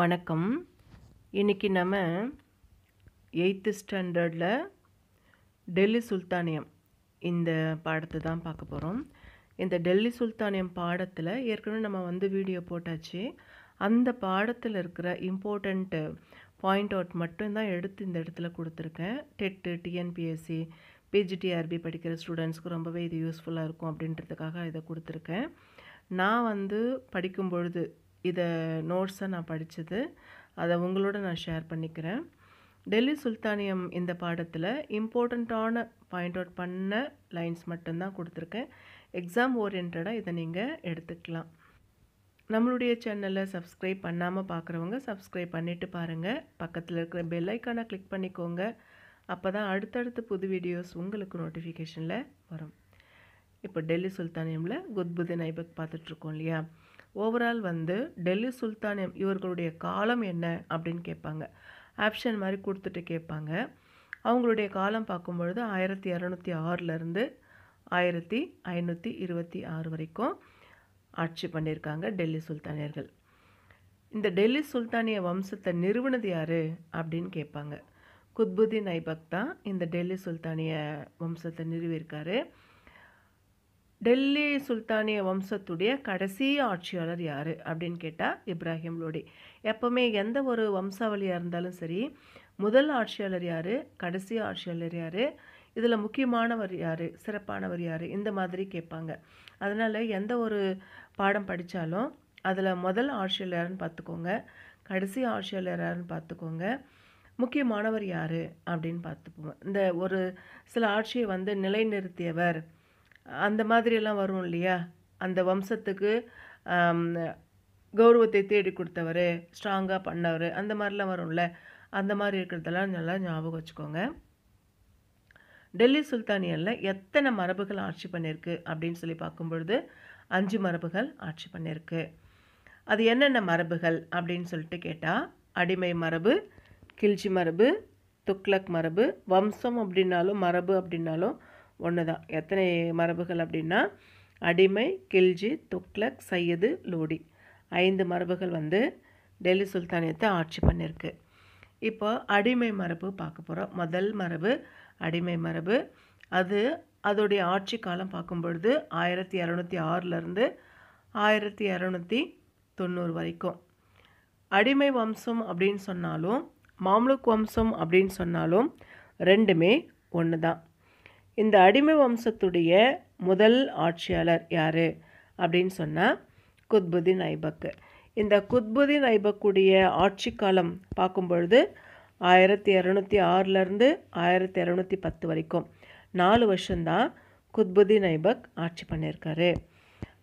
வணக்கம் இன்றைக்கி நம்ம எயித்து ஸ்டாண்டர்டில் டெல்லி சுல்தானியம் இந்த பாடத்தை தான் பார்க்க போகிறோம் இந்த டெல்லி சுல்தானியம் பாடத்தில் ஏற்கனவே நம்ம வந்து வீடியோ போட்டாச்சு அந்த பாடத்தில் இருக்கிற இம்பார்ட்டண்ட்டு பாயிண்ட் அவுட் மட்டும்தான் எடுத்து இந்த இடத்துல கொடுத்துருக்கேன் டெட்டு டிஎன்பிஎஸ்சி பிஜிடிஆர்பி படிக்கிற ஸ்டூடெண்ட்ஸ்க்கு ரொம்பவே இது யூஸ்ஃபுல்லாக இருக்கும் அப்படின்றதுக்காக இதை கொடுத்துருக்கேன் நான் வந்து படிக்கும் பொழுது இதை நோட்ஸை நான் படித்தது அதை உங்களோட நான் ஷேர் பண்ணிக்கிறேன் டெல்லி சுல்தானியம் இந்த பாடத்தில் இம்பார்ட்டண்ட்டான பாயிண்ட் அவுட் பண்ண லைன்ஸ் மட்டும்தான் கொடுத்துருக்கேன் எக்ஸாம் ஓரியன்டாக இதை நீங்கள் எடுத்துக்கலாம் நம்மளுடைய சேனலை சப்ஸ்கிரைப் பண்ணாமல் பார்க்குறவங்க சப்ஸ்கிரைப் பண்ணிவிட்டு பாருங்கள் பக்கத்தில் இருக்கிற பெல் கிளிக் பண்ணிக்கோங்க அப்போ தான் அடுத்தடுத்து புது வீடியோஸ் உங்களுக்கு நோட்டிஃபிகேஷனில் வரும் இப்போ டெல்லி சுல்தானியமில் குத்புதீன் ஐபக் பார்த்துட்ருக்கோம் இல்லையா ஓவரால் வந்து டெல்லி சுல்தானியம் இவர்களுடைய காலம் என்ன அப்படின்னு கேட்பாங்க ஆப்ஷன் மாதிரி கொடுத்துட்டு கேட்பாங்க அவங்களுடைய காலம் பார்க்கும்பொழுது ஆயிரத்தி இரநூத்தி ஆறுலேருந்து ஆயிரத்தி ஐநூற்றி இருபத்தி ஆறு வரைக்கும் ஆட்சி பண்ணியிருக்காங்க டெல்லி சுல்தானியர்கள் இந்த டெல்லி சுல்தானிய வம்சத்தை நிறுவனது யார் அப்படின்னு கேட்பாங்க குத்புதீன் ஐபக் தான் இந்த டெல்லி சுல்தானிய வம்சத்தை நிறுவியிருக்காரு டெல்லி சுல்தானிய வம்சத்துடைய கடைசி ஆட்சியாளர் யார் அப்படின்னு கேட்டால் இப்ராஹிம் லோடி எப்போவுமே எந்த ஒரு வம்சாவளியாக இருந்தாலும் சரி முதல் ஆட்சியாளர் யார் கடைசி ஆட்சியாளர் யார் இதில் முக்கியமானவர் யார் சிறப்பானவர் யார் இந்த மாதிரி கேட்பாங்க அதனால் எந்த ஒரு பாடம் படித்தாலும் அதில் முதல் ஆட்சியாளர் யாருன்னு பார்த்துக்கோங்க கடைசி ஆட்சியாளர் யாருன்னு பார்த்துக்கோங்க முக்கியமானவர் யார் அப்படின்னு பார்த்துப்போம் இந்த ஒரு சில ஆட்சியை வந்து நிலைநிறுத்தியவர் அந்த மாதிரியெல்லாம் வரும் இல்லையா அந்த வம்சத்துக்கு கௌரவத்தை தேடி கொடுத்தவர் ஸ்ட்ராங்காக பண்ணவர் அந்த மாதிரிலாம் வரும்ல அந்த மாதிரி இருக்கிறதெல்லாம் நல்லா ஞாபகம் வச்சுக்கோங்க டெல்லி சுல்தானியனில் எத்தனை மரபுகள் ஆட்சி பண்ணியிருக்கு அப்படின்னு சொல்லி பார்க்கும்பொழுது அஞ்சு மரபுகள் ஆட்சி பண்ணியிருக்கு அது என்னென்ன மரபுகள் அப்படின்னு சொல்லிட்டு கேட்டால் அடிமை மரபு கிழ்ச்சி மரபு துக்ளக் மரபு வம்சம் அப்படின்னாலும் மரபு அப்படின்னாலும் ஒன்று தான் எத்தனை மரபுகள் அப்படின்னா அடிமை கில்ஜி துக்லக் சையது லோடி ஐந்து மரபுகள் வந்து டெல்லி சுல்தானியத்தை ஆட்சி பண்ணியிருக்கு இப்போ அடிமை மரபு பார்க்க போகிறோம் முதல் மரபு அடிமை மரபு அது அதோடைய ஆட்சி காலம் பார்க்கும் பொழுது ஆயிரத்தி இரநூத்தி ஆறிலிருந்து ஆயிரத்தி இரநூத்தி தொண்ணூறு வரைக்கும் அடிமை வம்சம் அப்படின்னு சொன்னாலும் மாம்லுக் வம்சம் அப்படின்னு சொன்னாலும் ரெண்டுமே ஒன்று தான் இந்த அடிமை வம்சத்துடைய முதல் ஆட்சியாளர் யார் அப்படின்னு சொன்னால் குத்புதீன் ஐபக்கு இந்த குத்புதீன் ஐபக்குடைய ஆட்சி காலம் பார்க்கும் பொழுது ஆயிரத்தி இரநூத்தி ஆறிலருந்து ஆயிரத்தி இரநூத்தி பத்து வரைக்கும் நாலு வருஷம்தான் குத்புதீன் ஐபக் ஆட்சி பண்ணியிருக்காரு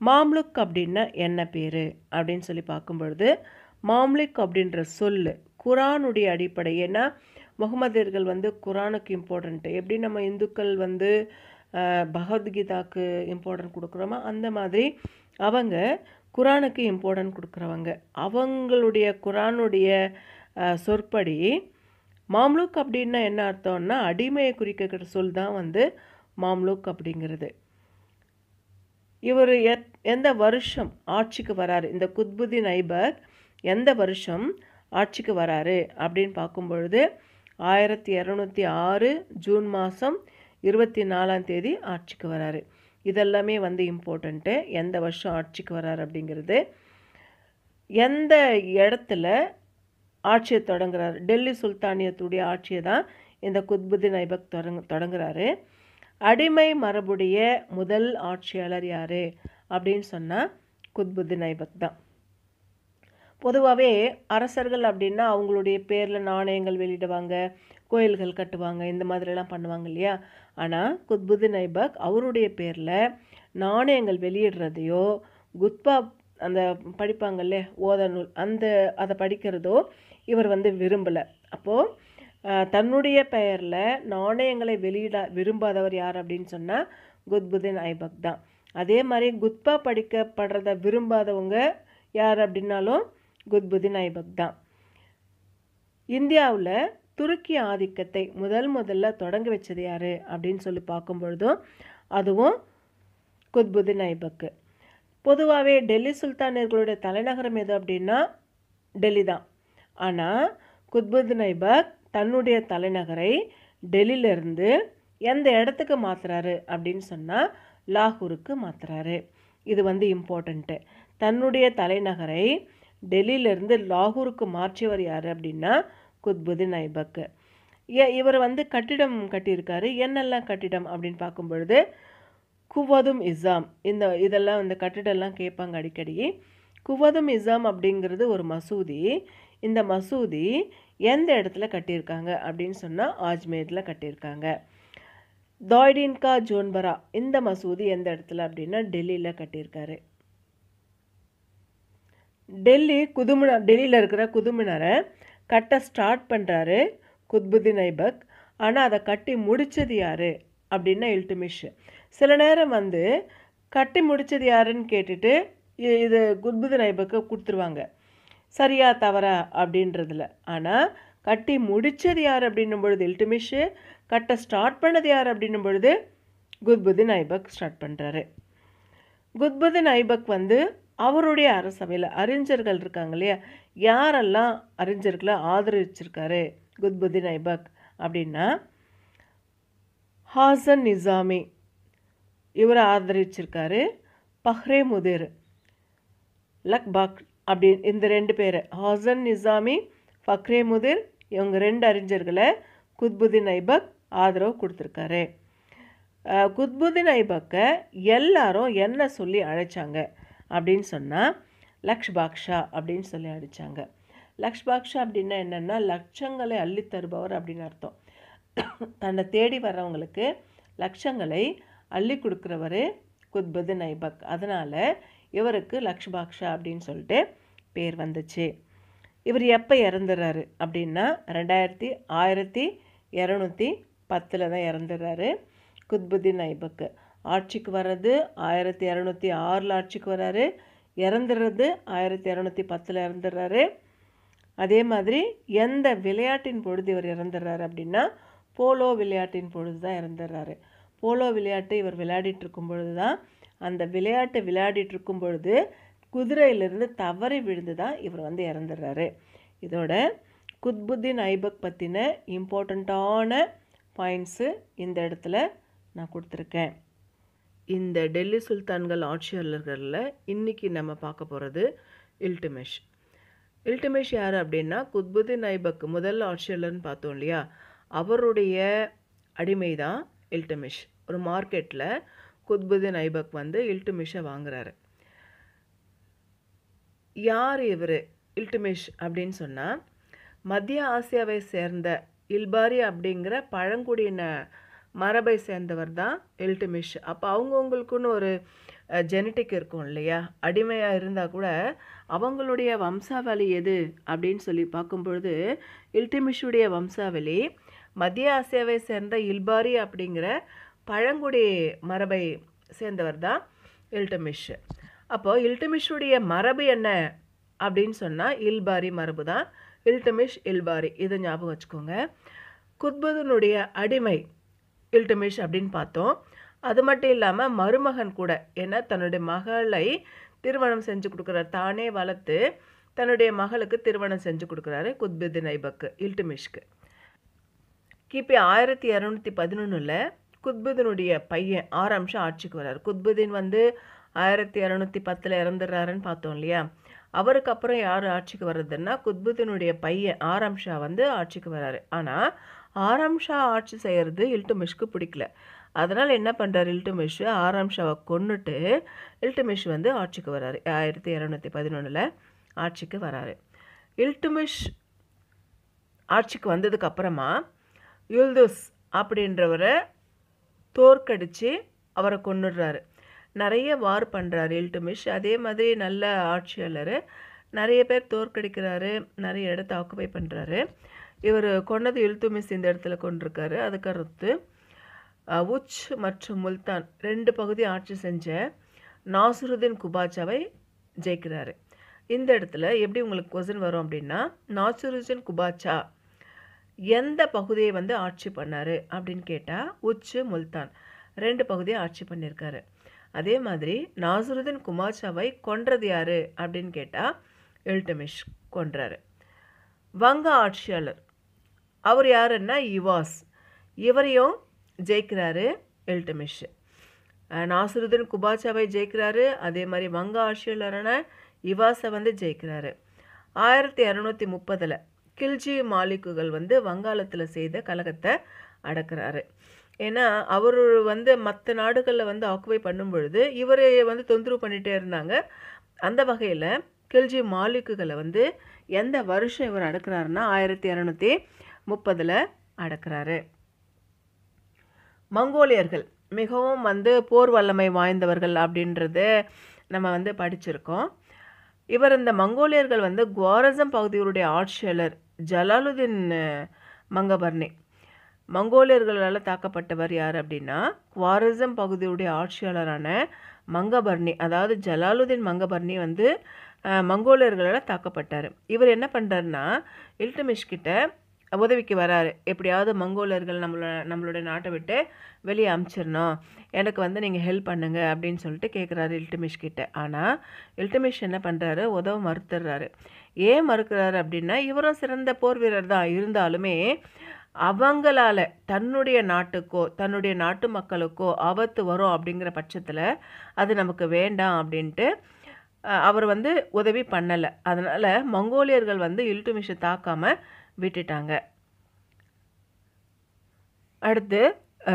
மாம்லுக் அப்படின்னா என்ன பேர் அப்படின்னு சொல்லி பார்க்கும்பொழுது மாம்லிக் அப்படின்ற சொல் குரானுடைய அடிப்படை ஏன்னா முகமதியர்கள் வந்து குரானுக்கு இம்பார்ட்டண்ட்டு எப்படி நம்ம இந்துக்கள் வந்து பகவத்கீதாக்கு இம்பார்ட்டன்ட் கொடுக்குறோமோ அந்த மாதிரி அவங்க குரானுக்கு இம்பார்ட்டன்ட் கொடுக்குறவங்க அவங்களுடைய குரானுடைய சொற்படி மாம்லூக் அப்படின்னா என்ன அர்த்தம்னா அடிமையை குறிக்கிற சொல் தான் வந்து மாம்லூக் அப்படிங்கிறது இவர் எத் எந்த வருஷம் ஆட்சிக்கு வராரு இந்த குத்புதீன் நைபர் எந்த வருஷம் ஆட்சிக்கு வராரு அப்படின்னு பார்க்கும்பொழுது ஆயிரத்தி இரநூத்தி ஆறு ஜூன் மாதம் இருபத்தி நாலாம் தேதி ஆட்சிக்கு வராரு இதெல்லாமே வந்து இம்பார்ட்டண்ட்டு எந்த வருஷம் ஆட்சிக்கு வராரு அப்படிங்கிறது எந்த இடத்துல ஆட்சியை தொடங்குறாரு டெல்லி சுல்தானியத்துடைய ஆட்சியை தான் இந்த குத்புதீன் ஐபக் தொடங் தொடங்குறாரு அடிமை மரபுடைய முதல் ஆட்சியாளர் யார் அப்படின்னு சொன்னால் குத்புதீன் ஐபக் தான் பொதுவாகவே அரசர்கள் அப்படின்னா அவங்களுடைய பேரில் நாணயங்கள் வெளியிடுவாங்க கோயில்கள் கட்டுவாங்க இந்த மாதிரிலாம் பண்ணுவாங்க இல்லையா ஆனால் குத்புதீன் ஐபக் அவருடைய பேரில் நாணயங்கள் வெளியிடுறதையோ குத்பா அந்த படிப்பாங்கல்ல ஓத நூல் அந்த அதை படிக்கிறதோ இவர் வந்து விரும்பலை அப்போது தன்னுடைய பெயரில் நாணயங்களை வெளியிட விரும்பாதவர் யார் அப்படின்னு சொன்னால் குத்புதின் ஐபக் தான் அதே மாதிரி குத்பா படிக்கப்படுறத விரும்பாதவங்க யார் அப்படின்னாலும் குத்புதின் ஐபக் தான் இந்தியாவில் துருக்கி ஆதிக்கத்தை முதல் முதல்ல தொடங்கி வச்சது யார் அப்படின்னு சொல்லி பார்க்கும்பொழுதும் அதுவும் குத்புதின் ஐபக்கு பொதுவாகவே டெல்லி சுல்தானியர்களுடைய தலைநகரம் எது அப்படின்னா டெல்லி தான் ஆனால் குத்புதின் ஐபக் தன்னுடைய தலைநகரை டெல்லியிலிருந்து எந்த இடத்துக்கு மாற்றுறாரு அப்படின்னு சொன்னால் லாகூருக்கு மாற்றுறாரு இது வந்து இம்பார்ட்டண்ட்டு தன்னுடைய தலைநகரை டெல்லியிலேருந்து லாகூருக்கு மாற்றியவர் யார் அப்படின்னா குத்புதீன் ஐபக்கு இவர் வந்து கட்டிடம் கட்டியிருக்காரு என்னெல்லாம் கட்டிடம் அப்படின்னு பார்க்கும் பொழுது குவதும் இசாம் இந்த இதெல்லாம் இந்த கட்டிடம்லாம் கேட்பாங்க அடிக்கடி குவதும் இசாம் அப்படிங்கிறது ஒரு மசூதி இந்த மசூதி எந்த இடத்துல கட்டியிருக்காங்க அப்படின்னு சொன்னால் ஆஜ்மேரில் கட்டியிருக்காங்க தாய்டின்கா ஜோன்பரா இந்த மசூதி எந்த இடத்துல அப்படின்னா டெல்லியில் கட்டியிருக்காரு டெல்லி குதுமினார் டெல்லியில் இருக்கிற குதுமினாரை கட்ட ஸ்டார்ட் பண்ணுறாரு குத்புதீன் ஐபக் ஆனால் அதை கட்டி முடித்தது யார் அப்படின்னா இல்டுமிஷ் சில நேரம் வந்து கட்டி முடித்தது யாருன்னு கேட்டுட்டு இது குத்புதீன் ஐபக்கு கொடுத்துருவாங்க சரியா தவறா அப்படின்றதில் ஆனால் கட்டி முடித்தது யார் அப்படின்னும் பொழுது இல்டுமிஷு கட்ட ஸ்டார்ட் பண்ணது யார் அப்படின்னும் பொழுது குத்புதீன் ஐபக் ஸ்டார்ட் பண்ணுறாரு குத்புதீன் ஐபக் வந்து அவருடைய அரசவையில் அறிஞர்கள் இருக்காங்க இல்லையா யாரெல்லாம் அறிஞர்களை ஆதரிச்சிருக்காரு குத்புதீன் ஐபக் அப்படின்னா ஹாசன் நிசாமி இவரை ஆதரிச்சிருக்காரு பஹ்ரே முதிர் லக்பாக் அப்படி இந்த ரெண்டு பேர் ஹாசன் நிசாமி ஃபக்ரே முதிர் இவங்க ரெண்டு அறிஞர்களை குத்புதீன் ஐபக் ஆதரவு கொடுத்துருக்காரு குத்புதீன் ஐபக்கை எல்லாரும் என்ன சொல்லி அழைச்சாங்க அப்படின்னு சொன்னால் லக்ஷ் பாக்ஷா அப்படின்னு சொல்லி அடித்தாங்க லக்ஷ் பாக்ஷா அப்படின்னா என்னென்னா லட்சங்களை அள்ளித்தருபவர் தருபவர் அப்படின்னு அர்த்தம் தன்னை தேடி வர்றவங்களுக்கு லட்சங்களை அள்ளி கொடுக்குறவர் குத்பது நைபக் அதனால் இவருக்கு லக்ஷ் பாக்ஷா அப்படின்னு சொல்லிட்டு பேர் வந்துச்சு இவர் எப்போ இறந்துடுறாரு அப்படின்னா ரெண்டாயிரத்தி ஆயிரத்தி இரநூத்தி பத்தில் தான் இறந்துடுறாரு குத்புதீன் ஐபக்கு ஆட்சிக்கு வர்றது ஆயிரத்தி இரநூத்தி ஆறில் ஆட்சிக்கு வர்றாரு இறந்துடுறது ஆயிரத்தி இரநூத்தி பத்தில் இறந்துடுறாரு அதே மாதிரி எந்த விளையாட்டின் பொழுது இவர் இறந்துடுறாரு அப்படின்னா போலோ விளையாட்டின் பொழுது தான் இறந்துடுறாரு போலோ விளையாட்டு இவர் விளையாடிட்டு இருக்கும் பொழுது தான் அந்த விளையாட்டு விளையாடிட்டு இருக்கும் பொழுது குதிரையிலிருந்து தவறி விழுந்து தான் இவர் வந்து இறந்துடுறாரு இதோட குத்புத்தின் ஐபக் பற்றின இம்பார்ட்டண்ட்டான பாயிண்ட்ஸு இந்த இடத்துல நான் கொடுத்துருக்கேன் இந்த டெல்லி சுல்தான்கள் ஆட்சியாளர்களில் இன்றைக்கி நம்ம பார்க்க போகிறது இல்டுமெஷ் இல்டுமெஷ் யார் அப்படின்னா குத்புதீன் ஐபக் முதல் ஆட்சியாளர்னு பார்த்தோம் இல்லையா அவருடைய அடிமை தான் இல்டுமெஷ் ஒரு மார்க்கெட்டில் குத்புதீன் ஐபக் வந்து இல்டுமெஷை வாங்குறாரு யார் இவர் இல்டுமெஷ் அப்படின்னு சொன்னால் மத்திய ஆசியாவை சேர்ந்த இல்பாரி அப்படிங்கிற பழங்குடியின மரபை சேர்ந்தவர் தான் எல்டிமிஷ் அப்போ அவங்கவுங்களுக்குன்னு ஒரு ஜெனட்டிக் இருக்கும் இல்லையா அடிமையாக இருந்தால் கூட அவங்களுடைய வம்சாவளி எது அப்படின்னு சொல்லி பார்க்கும் பொழுது இல்டிமிஷுடைய வம்சாவளி மத்திய ஆசியாவை சேர்ந்த இல்பாரி அப்படிங்கிற பழங்குடி மரபை சேர்ந்தவர் தான் இல்டமிஷ் அப்போது இல்டமிஷுடைய மரபு என்ன அப்படின்னு சொன்னால் இல்பாரி மரபு தான் இல்டமிஷ் இல்பாரி இதை ஞாபகம் வச்சுக்கோங்க குத்புதனுடைய அடிமை இல்டுமிஷ் அப்படின்னு பார்த்தோம் அது மட்டும் இல்லாமல் மருமகன் கூட ஏன்னா தன்னுடைய மகளை திருமணம் செஞ்சு கொடுக்குறாரு தானே வளர்த்து தன்னுடைய மகளுக்கு திருமணம் செஞ்சு கொடுக்குறாரு குத்புதின் ஐபக்கு இல்டுமிஷ்க்கு கிபி ஆயிரத்தி இரநூத்தி பதினொன்றில் குத்புதினுடைய பையன் ஆறாம் ஷா ஆட்சிக்கு வர்றார் குத்புதின் வந்து ஆயிரத்தி இரநூத்தி பத்தில் இறந்துடுறாருன்னு பார்த்தோம் இல்லையா அவருக்கு அப்புறம் யார் ஆட்சிக்கு வர்றதுன்னா குத்புதினுடைய பையன் ஆறாம் ஷா வந்து ஆட்சிக்கு வர்றாரு ஆனால் ஆறாம் ஷா ஆட்சி செய்கிறது இல்டுமிஷ்க்கு பிடிக்கல அதனால் என்ன பண்ணுறாரு இல்டுமிஷ் ஆறாம் ஷாவை கொண்டுட்டு இல்டுமிஷ் வந்து ஆட்சிக்கு வராரு ஆயிரத்தி இரநூத்தி பதினொன்றில் ஆட்சிக்கு வராரு இல்டுமிஷ் ஆட்சிக்கு வந்ததுக்கப்புறமா யுல்துஸ் அப்படின்றவரை தோற்கடித்து அவரை கொண்டுடுறாரு நிறைய வார் பண்ணுறாரு இல்டுமிஷ் அதே மாதிரி நல்ல ஆட்சியாளர் நிறைய பேர் தோற்கடிக்கிறாரு நிறைய இடத்த ஆக்குபை பண்ணுறாரு இவர் கொன்னது இல்துமிஸ் இந்த இடத்துல கொண்டிருக்காரு அதுக்கடுத்து உச் மற்றும் முல்தான் ரெண்டு பகுதி ஆட்சி செஞ்ச நாசுருதீன் குபாச்சாவை ஜெயிக்கிறாரு இந்த இடத்துல எப்படி உங்களுக்கு கொசன் வரும் அப்படின்னா நாசுருதீன் குபாச்சா எந்த பகுதியை வந்து ஆட்சி பண்ணார் அப்படின்னு கேட்டால் உச்சு முல்தான் ரெண்டு பகுதியை ஆட்சி பண்ணியிருக்காரு அதே மாதிரி நாசுருதீன் குமாச்சாவை கொன்றது யார் அப்படின்னு கேட்டால் எல்டமிஷ் கொன்றாரு வங்க ஆட்சியாளர் அவர் யாருன்னா இவாஸ் இவரையும் ஜெயிக்கிறாரு எல்டமிஷ் நாசருதீன் குபாச்சாவை ஜெயிக்கிறாரு அதே மாதிரி வங்க ஆட்சியாளரான இவாஸை வந்து ஜெயிக்கிறாரு ஆயிரத்தி இரநூத்தி முப்பதில் கில்ஜி மாலிக்குகள் வந்து வங்காளத்தில் செய்த கழகத்தை அடக்கிறாரு ஏன்னா அவர் வந்து மற்ற நாடுகளில் வந்து ஆக்குபை பண்ணும் பொழுது இவரை வந்து தொந்தரவு பண்ணிகிட்டே இருந்தாங்க அந்த வகையில் கில்ஜி மாலிக்குகளை வந்து எந்த வருஷம் இவர் அடக்கிறாருன்னா ஆயிரத்தி இரநூத்தி முப்பதில் அடக்கிறாரு மங்கோலியர்கள் மிகவும் வந்து போர் வல்லமை வாய்ந்தவர்கள் அப்படின்றது நம்ம வந்து படிச்சிருக்கோம் இவர் இந்த மங்கோலியர்கள் வந்து குவாரசம் பகுதியுடைய ஆட்சியாளர் ஜலாலுதீன் மங்கபர்னி மங்கோலியர்களால் தாக்கப்பட்டவர் யார் அப்படின்னா குவாரசம் பகுதியுடைய ஆட்சியாளரான மங்கபர்னி அதாவது ஜலாலுதீன் மங்கபர்னி வந்து மங்கோலியர்களால் தாக்கப்பட்டார் இவர் என்ன பண்ணுறாருன்னா இல்டுமிஷ் கிட்ட உதவிக்கு வராரு எப்படியாவது மங்கோலர்கள் நம்மளோட நம்மளுடைய நாட்டை விட்டு வெளியே அமுச்சிடணும் எனக்கு வந்து நீங்கள் ஹெல்ப் பண்ணுங்க அப்படின்னு சொல்லிட்டு கேட்குறாரு இல்டமிஷ் கிட்ட ஆனால் இல்டமிஷ் என்ன பண்ணுறாரு உதவ மறுத்துடுறாரு ஏன் மறுக்கிறாரு அப்படின்னா இவரும் சிறந்த போர் வீரர் தான் இருந்தாலுமே அவங்களால தன்னுடைய நாட்டுக்கோ தன்னுடைய நாட்டு மக்களுக்கோ ஆபத்து வரும் அப்படிங்கிற பட்சத்தில் அது நமக்கு வேண்டாம் அப்படின்ட்டு அவர் வந்து உதவி பண்ணலை அதனால் மங்கோலியர்கள் வந்து இல்ட்டுமிஷை தாக்காமல் விட்டுட்டாங்க அடுத்து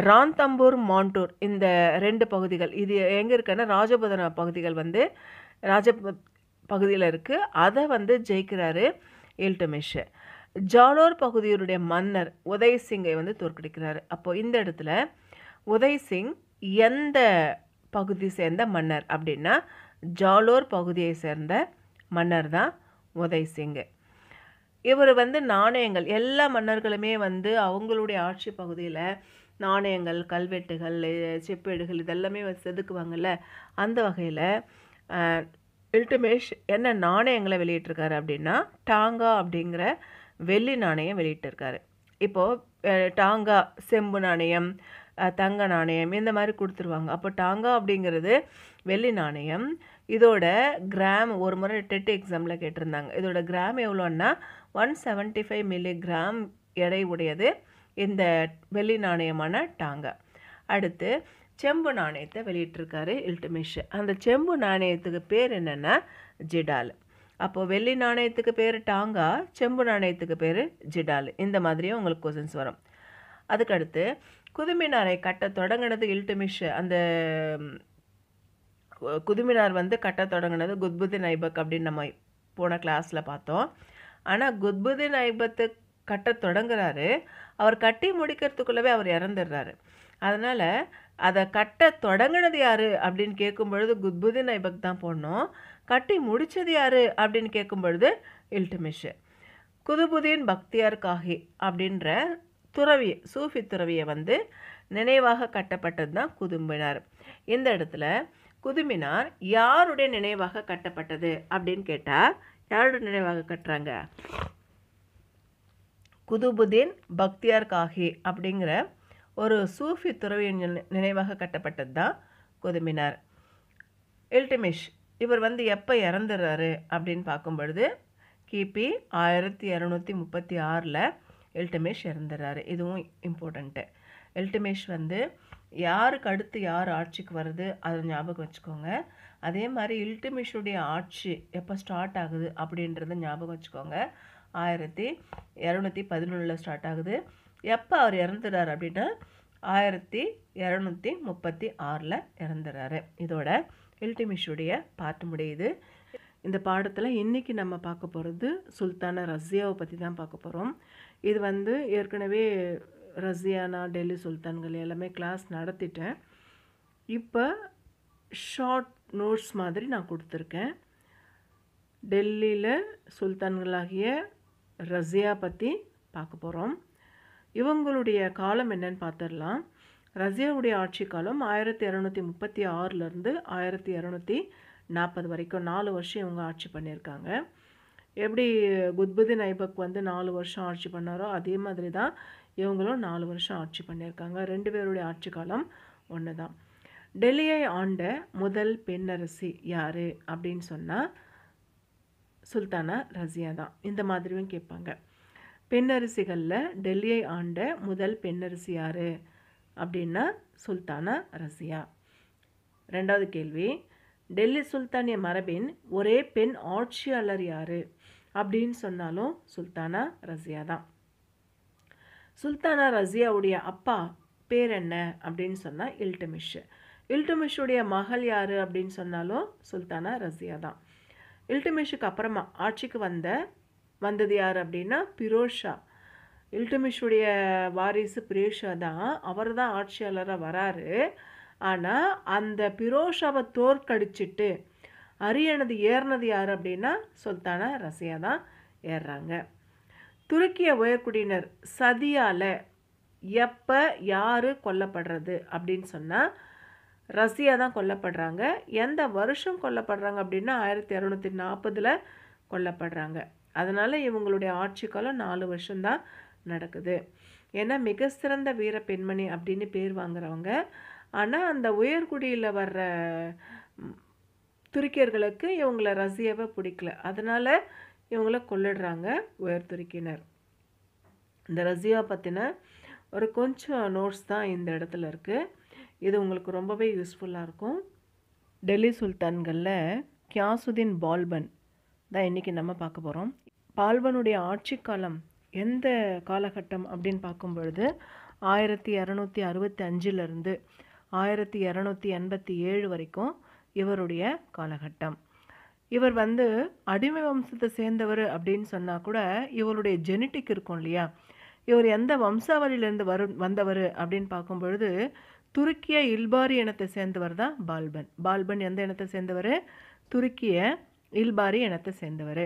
ராந்தம்பூர் மாண்டூர் இந்த ரெண்டு பகுதிகள் இது எங்கே இருக்குன்னா ராஜபுதன பகுதிகள் வந்து ராஜ பகுதியில் இருக்குது அதை வந்து ஜெயிக்கிறாரு இல்டமிஷு ஜாலோர் பகுதியினுடைய மன்னர் உதய் சிங்கை வந்து தோற்கடிக்கிறாரு அப்போது இந்த இடத்துல உதய் சிங் எந்த பகுதி சேர்ந்த மன்னர் அப்படின்னா ஜாலோர் பகுதியை சேர்ந்த மன்னர் தான் உதய் சிங்கு இவர் வந்து நாணயங்கள் எல்லா மன்னர்களுமே வந்து அவங்களுடைய ஆட்சி பகுதியில் நாணயங்கள் கல்வெட்டுகள் செப்பேடுகள் இதெல்லாமே செதுக்குவாங்கல்ல அந்த வகையில் இல்டுமேஷ் என்ன நாணயங்களை வெளியிட்டிருக்காரு அப்படின்னா டாங்கா அப்படிங்கிற வெள்ளி நாணயம் வெளியிட்டிருக்காரு இப்போது டாங்கா செம்பு நாணயம் தங்க நாணயம் இந்த மாதிரி கொடுத்துருவாங்க அப்போ டாங்கா அப்படிங்கிறது வெள்ளி நாணயம் இதோட கிராம் ஒரு முறை டெட் எக்ஸாமில் கேட்டிருந்தாங்க இதோட கிராம் எவ்வளோன்னா one seventy five milligram எடை உடையது இந்த வெள்ளி நாணயமான டாங்கா அடுத்து செம்பு நாணயத்தை வெளியிட்டிருக்காரு இல்டுமிஷு அந்த செம்பு நாணயத்துக்கு பேர் என்னென்னா ஜிடால் அப்போது வெள்ளி நாணயத்துக்கு பேர் டாங்கா செம்பு நாணயத்துக்கு பேர் ஜிடால் இந்த மாதிரியும் உங்களுக்கு கொஸ்டின்ஸ் வரும் அதுக்கடுத்து குதுமினாரை கட்ட தொடங்கினது இல்டுமிஷ் அந்த குதுமினார் வந்து கட்ட தொடங்கினது குத்புதின் ஐபக் அப்படின்னு நம்ம போன கிளாஸில் பார்த்தோம் ஆனால் குத்புதின் ஐபத்து கட்ட தொடங்குறாரு அவர் கட்டி முடிக்கிறதுக்குள்ளவே அவர் இறந்துடுறாரு அதனால் அதை கட்ட தொடங்கினது யார் அப்படின்னு கேட்கும் பொழுது குத்புதின் ஐபக் தான் போடணும் கட்டி முடித்தது யார் அப்படின்னு கேட்கும் பொழுது இல்டுமிஷு குதுபுதீன் பக்தியார் காஹி அப்படின்ற துறவி சூஃபி துறவியை வந்து நினைவாக கட்டப்பட்டது தான் குதும்பினார் இந்த இடத்துல குதுமினார் யாருடைய நினைவாக கட்டப்பட்டது அப்படின்னு கேட்டால் யாருடைய நினைவாக கட்டுறாங்க குதுபுதீன் பக்தியார் காஹி அப்படிங்கிற ஒரு சூஃபி துறவியின் நினைவாக கட்டப்பட்டது தான் குதுமினார் இல்டிமிஷ் இவர் வந்து எப்போ இறந்துடுறாரு அப்படின்னு பார்க்கும் பொழுது கிபி ஆயிரத்தி இரநூத்தி முப்பத்தி ஆறில் எல்டமேஷ் இறந்துடுறாரு இதுவும் இம்பார்ட்டண்ட்டு எல்டமேஷ் வந்து யாருக்கு அடுத்து யார் ஆட்சிக்கு வருது அதை ஞாபகம் வச்சுக்கோங்க அதே மாதிரி இல்ட்டுமிஷுடைய ஆட்சி எப்போ ஸ்டார்ட் ஆகுது அப்படின்றத ஞாபகம் வச்சுக்கோங்க ஆயிரத்தி இரநூத்தி பதினொன்றில் ஸ்டார்ட் ஆகுது எப்போ அவர் இறந்துடுறார் அப்படின்னா ஆயிரத்தி இரநூத்தி முப்பத்தி ஆறில் இறந்துடுறாரு இதோட இல்டிமிஷுடைய பாட்டு முடியுது இந்த பாடத்தில் இன்றைக்கி நம்ம பார்க்க போகிறது சுல்தான ரஸ்யாவை பற்றி தான் பார்க்க போகிறோம் இது வந்து ஏற்கனவே ரஸ்யானா டெல்லி சுல்தான்கள் எல்லாமே கிளாஸ் நடத்திட்டேன் இப்போ ஷார்ட் நோட்ஸ் மாதிரி நான் கொடுத்துருக்கேன் டெல்லியில் சுல்தான்களாகிய ரஸ்யா பற்றி பார்க்க போகிறோம் இவங்களுடைய காலம் என்னன்னு பார்த்துடலாம் ரஷ்யாவுடைய ஆட்சி காலம் ஆயிரத்தி இரநூத்தி முப்பத்தி ஆறுலேருந்து ஆயிரத்தி இரநூத்தி நாற்பது வரைக்கும் நாலு வருஷம் இவங்க ஆட்சி பண்ணியிருக்காங்க எப்படி குத்புதீன் ஐபக் வந்து நாலு வருஷம் ஆட்சி பண்ணாரோ அதே மாதிரி தான் இவங்களும் நாலு வருஷம் ஆட்சி பண்ணியிருக்காங்க ரெண்டு பேருடைய ஆட்சி காலம் ஒன்று தான் டெல்லியை ஆண்ட முதல் பெண்ணரசி யார் அப்படின்னு சொன்னால் சுல்தானா ரசியா தான் இந்த மாதிரியும் கேட்பாங்க பெண்ணரசிகளில் டெல்லியை ஆண்ட முதல் பெண்ணரசி யார் அப்படின்னா சுல்தானா ரசியா ரெண்டாவது கேள்வி டெல்லி சுல்தானிய மரபின் ஒரே பெண் ஆட்சியாளர் யார் அப்படின்னு சொன்னாலும் சுல்தானா ரசியா தான் சுல்தானா ரசியாவுடைய அப்பா பேர் என்ன அப்படின்னு சொன்னால் இல்டமிஷ் இல்டமிஷுடைய மகள் யார் அப்படின்னு சொன்னாலும் சுல்தானா ரசியா தான் இல்டமிஷுக்கு அப்புறமா ஆட்சிக்கு வந்த வந்தது யார் அப்படின்னா பிரோஷா இல்டமிஷுடைய வாரிசு பிரேஷா தான் அவர் தான் ஆட்சியாளராக வராரு ஆனால் அந்த பிரோஷாவை தோற்கடிச்சிட்டு அரியணது ஏறினது யார் அப்படின்னா சுல்தானா ரசியா தான் ஏறுறாங்க துருக்கிய உயர்குடியினர் சதியால் எப்போ யார் கொல்லப்படுறது அப்படின்னு சொன்னால் ரஷ்யா தான் கொல்லப்படுறாங்க எந்த வருஷம் கொல்லப்படுறாங்க அப்படின்னா ஆயிரத்தி இரநூத்தி நாற்பதில் கொல்லப்படுறாங்க அதனால் இவங்களுடைய ஆட்சி காலம் நாலு வருஷம்தான் நடக்குது ஏன்னா மிக சிறந்த வீர பெண்மணி அப்படின்னு பேர் வாங்குறவங்க ஆனால் அந்த உயர்குடியில் வர்ற துருக்கியர்களுக்கு இவங்களை ரஷ்யாவை பிடிக்கல அதனால் இவங்களை கொள்ளிடுறாங்க உயர்துருக்கினர் இந்த ரஷ்யா பற்றின ஒரு கொஞ்சம் நோட்ஸ் தான் இந்த இடத்துல இருக்குது இது உங்களுக்கு ரொம்பவே யூஸ்ஃபுல்லாக இருக்கும் டெல்லி சுல்தான்களில் கியாசுதீன் பால்பன் தான் இன்றைக்கி நம்ம பார்க்க போகிறோம் பால்பனுடைய ஆட்சி காலம் எந்த காலகட்டம் அப்படின்னு பார்க்கும் பொழுது ஆயிரத்தி இரநூத்தி அறுபத்தி அஞ்சிலிருந்து ஆயிரத்தி இரநூத்தி எண்பத்தி ஏழு வரைக்கும் இவருடைய காலகட்டம் இவர் வந்து அடிமை வம்சத்தை சேர்ந்தவர் அப்படின்னு சொன்னால் கூட இவருடைய ஜெனட்டிக் இருக்கும் இல்லையா இவர் எந்த வம்சாவளியிலேருந்து வரு வந்தவர் அப்படின்னு பார்க்கும் பொழுது துருக்கிய இல்பாரி இனத்தை சேர்ந்தவர் தான் பால்பன் பால்பன் எந்த இனத்தை சேர்ந்தவர் துருக்கிய இல்பாரி இனத்தை சேர்ந்தவர்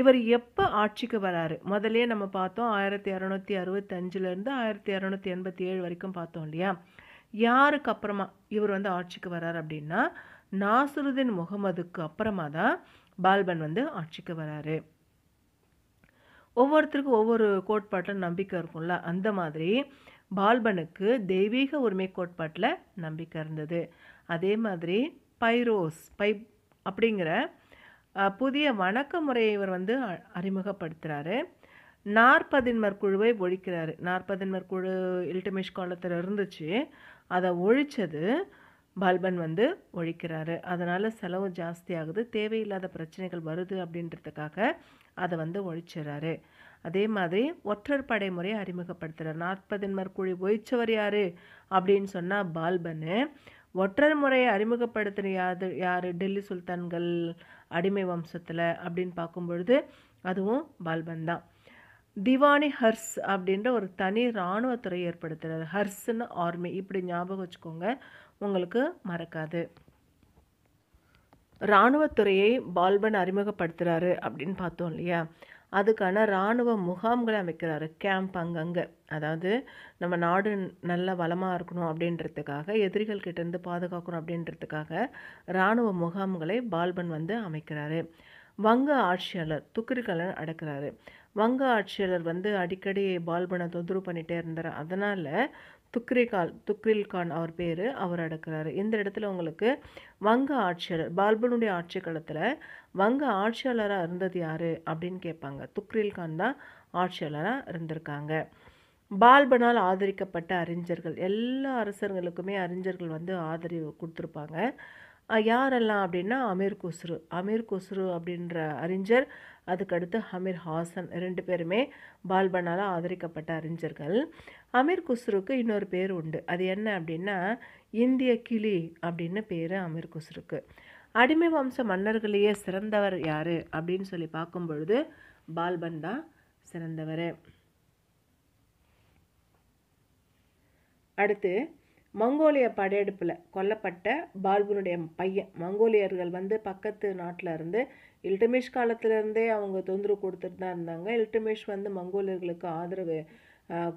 இவர் எப்போ ஆட்சிக்கு வராரு முதலே நம்ம பார்த்தோம் ஆயிரத்தி இரநூத்தி அறுபத்தஞ்சிலேருந்து ஆயிரத்தி இரநூத்தி எண்பத்தி ஏழு வரைக்கும் பார்த்தோம் இல்லையா யாருக்கு அப்புறமா இவர் வந்து ஆட்சிக்கு வரார் அப்படின்னா நாசுருதீன் முகமதுக்கு அப்புறமா தான் பால்பன் வந்து ஆட்சிக்கு வராரு ஒவ்வொருத்தருக்கும் ஒவ்வொரு கோட்பாட்டில் நம்பிக்கை இருக்கும்ல அந்த மாதிரி பால்பனுக்கு தெய்வீக உரிமை கோட்பாட்டில் நம்பிக்கை இருந்தது அதே மாதிரி பைரோஸ் பை அப்படிங்கிற புதிய வணக்க முறையை இவர் வந்து அறிமுகப்படுத்துகிறாரு நாற்பதின்மர் குழுவை ஒழிக்கிறாரு நாற்பதின்மர் குழு இல்டமேஷ் காலத்தில் இருந்துச்சு அதை ஒழித்தது பால்பன் வந்து ஒழிக்கிறாரு அதனால் செலவு ஜாஸ்தியாகுது தேவையில்லாத பிரச்சனைகள் வருது அப்படின்றதுக்காக அதை வந்து ஒழிச்சிடறாரு அதே மாதிரி ஒற்றர் படை முறையை அறிமுகப்படுத்துகிறார் நாற்பதின்மர் குழி ஒழிச்சவர் யார் அப்படின்னு சொன்னால் பால்பனு ஒற்றர் முறையை அறிமுகப்படுத்துகிற யாது யார் டெல்லி சுல்தான்கள் அடிமை வம்சத்தில் அப்படின்னு பார்க்கும்பொழுது அதுவும் பால்பன் தான் திவானி ஹர்ஸ் அப்படின்ற ஒரு தனி இராணுவத்துறை ஏற்படுத்துகிறார் ஹர்ஸ்ன்னு ஆர்மி இப்படி ஞாபகம் வச்சுக்கோங்க உங்களுக்கு மறக்காது இராணுவத்துறையை பால்பன் அறிமுகப்படுத்துகிறாரு அப்படின்னு பார்த்தோம் இல்லையா அதுக்கான இராணுவ முகாம்களை அமைக்கிறாரு கேம்ப் அங்கங்கே அதாவது நம்ம நாடு நல்ல வளமாக இருக்கணும் அப்படின்றதுக்காக எதிரிகள் கிட்டேருந்து பாதுகாக்கணும் அப்படின்றதுக்காக இராணுவ முகாம்களை பால்பன் வந்து அமைக்கிறாரு வங்க ஆட்சியாளர் துக்கிரிகளை அடக்கிறாரு வங்க ஆட்சியாளர் வந்து அடிக்கடி பால்பனை தொந்தரவு பண்ணிகிட்டே இருந்தார் அதனால் துக்ரிகால் துக்ரில் கான் அவர் பேர் அவர் அடக்கிறார் இந்த இடத்துல உங்களுக்கு வங்க ஆட்சியாளர் பால்பனுடைய ஆட்சி காலத்தில் வங்க ஆட்சியாளராக இருந்தது யார் அப்படின்னு கேட்பாங்க துக்ரில் கான் தான் ஆட்சியாளராக இருந்திருக்காங்க பால்பனால் ஆதரிக்கப்பட்ட அறிஞர்கள் எல்லா அரசர்களுக்குமே அறிஞர்கள் வந்து ஆதரவு கொடுத்துருப்பாங்க யாரெல்லாம் அப்படின்னா அமீர் குஸ்ரு அமீர் குஸ்ரு அப்படின்ற அறிஞர் அதுக்கடுத்து அமீர் ஹாசன் ரெண்டு பேருமே பால்பனால் ஆதரிக்கப்பட்ட அறிஞர்கள் அமீர் குஸ்ருக்கு இன்னொரு பேர் உண்டு அது என்ன அப்படின்னா இந்திய கிளி அப்படின்னு பேர் அமீர் குஸ்ருக்கு அடிமை வம்ச மன்னர்களையே சிறந்தவர் யார் அப்படின்னு சொல்லி பார்க்கும் பொழுது பால்பன் தான் சிறந்தவர் அடுத்து மங்கோலிய படையெடுப்பில் கொல்லப்பட்ட பால்குனுடைய பையன் மங்கோலியர்கள் வந்து பக்கத்து நாட்டில் இருந்து இல்டமேஷ் காலத்திலேருந்தே அவங்க தொந்தரவு கொடுத்துட்டு தான் இருந்தாங்க இல்டமேஷ் வந்து மங்கோலியர்களுக்கு ஆதரவு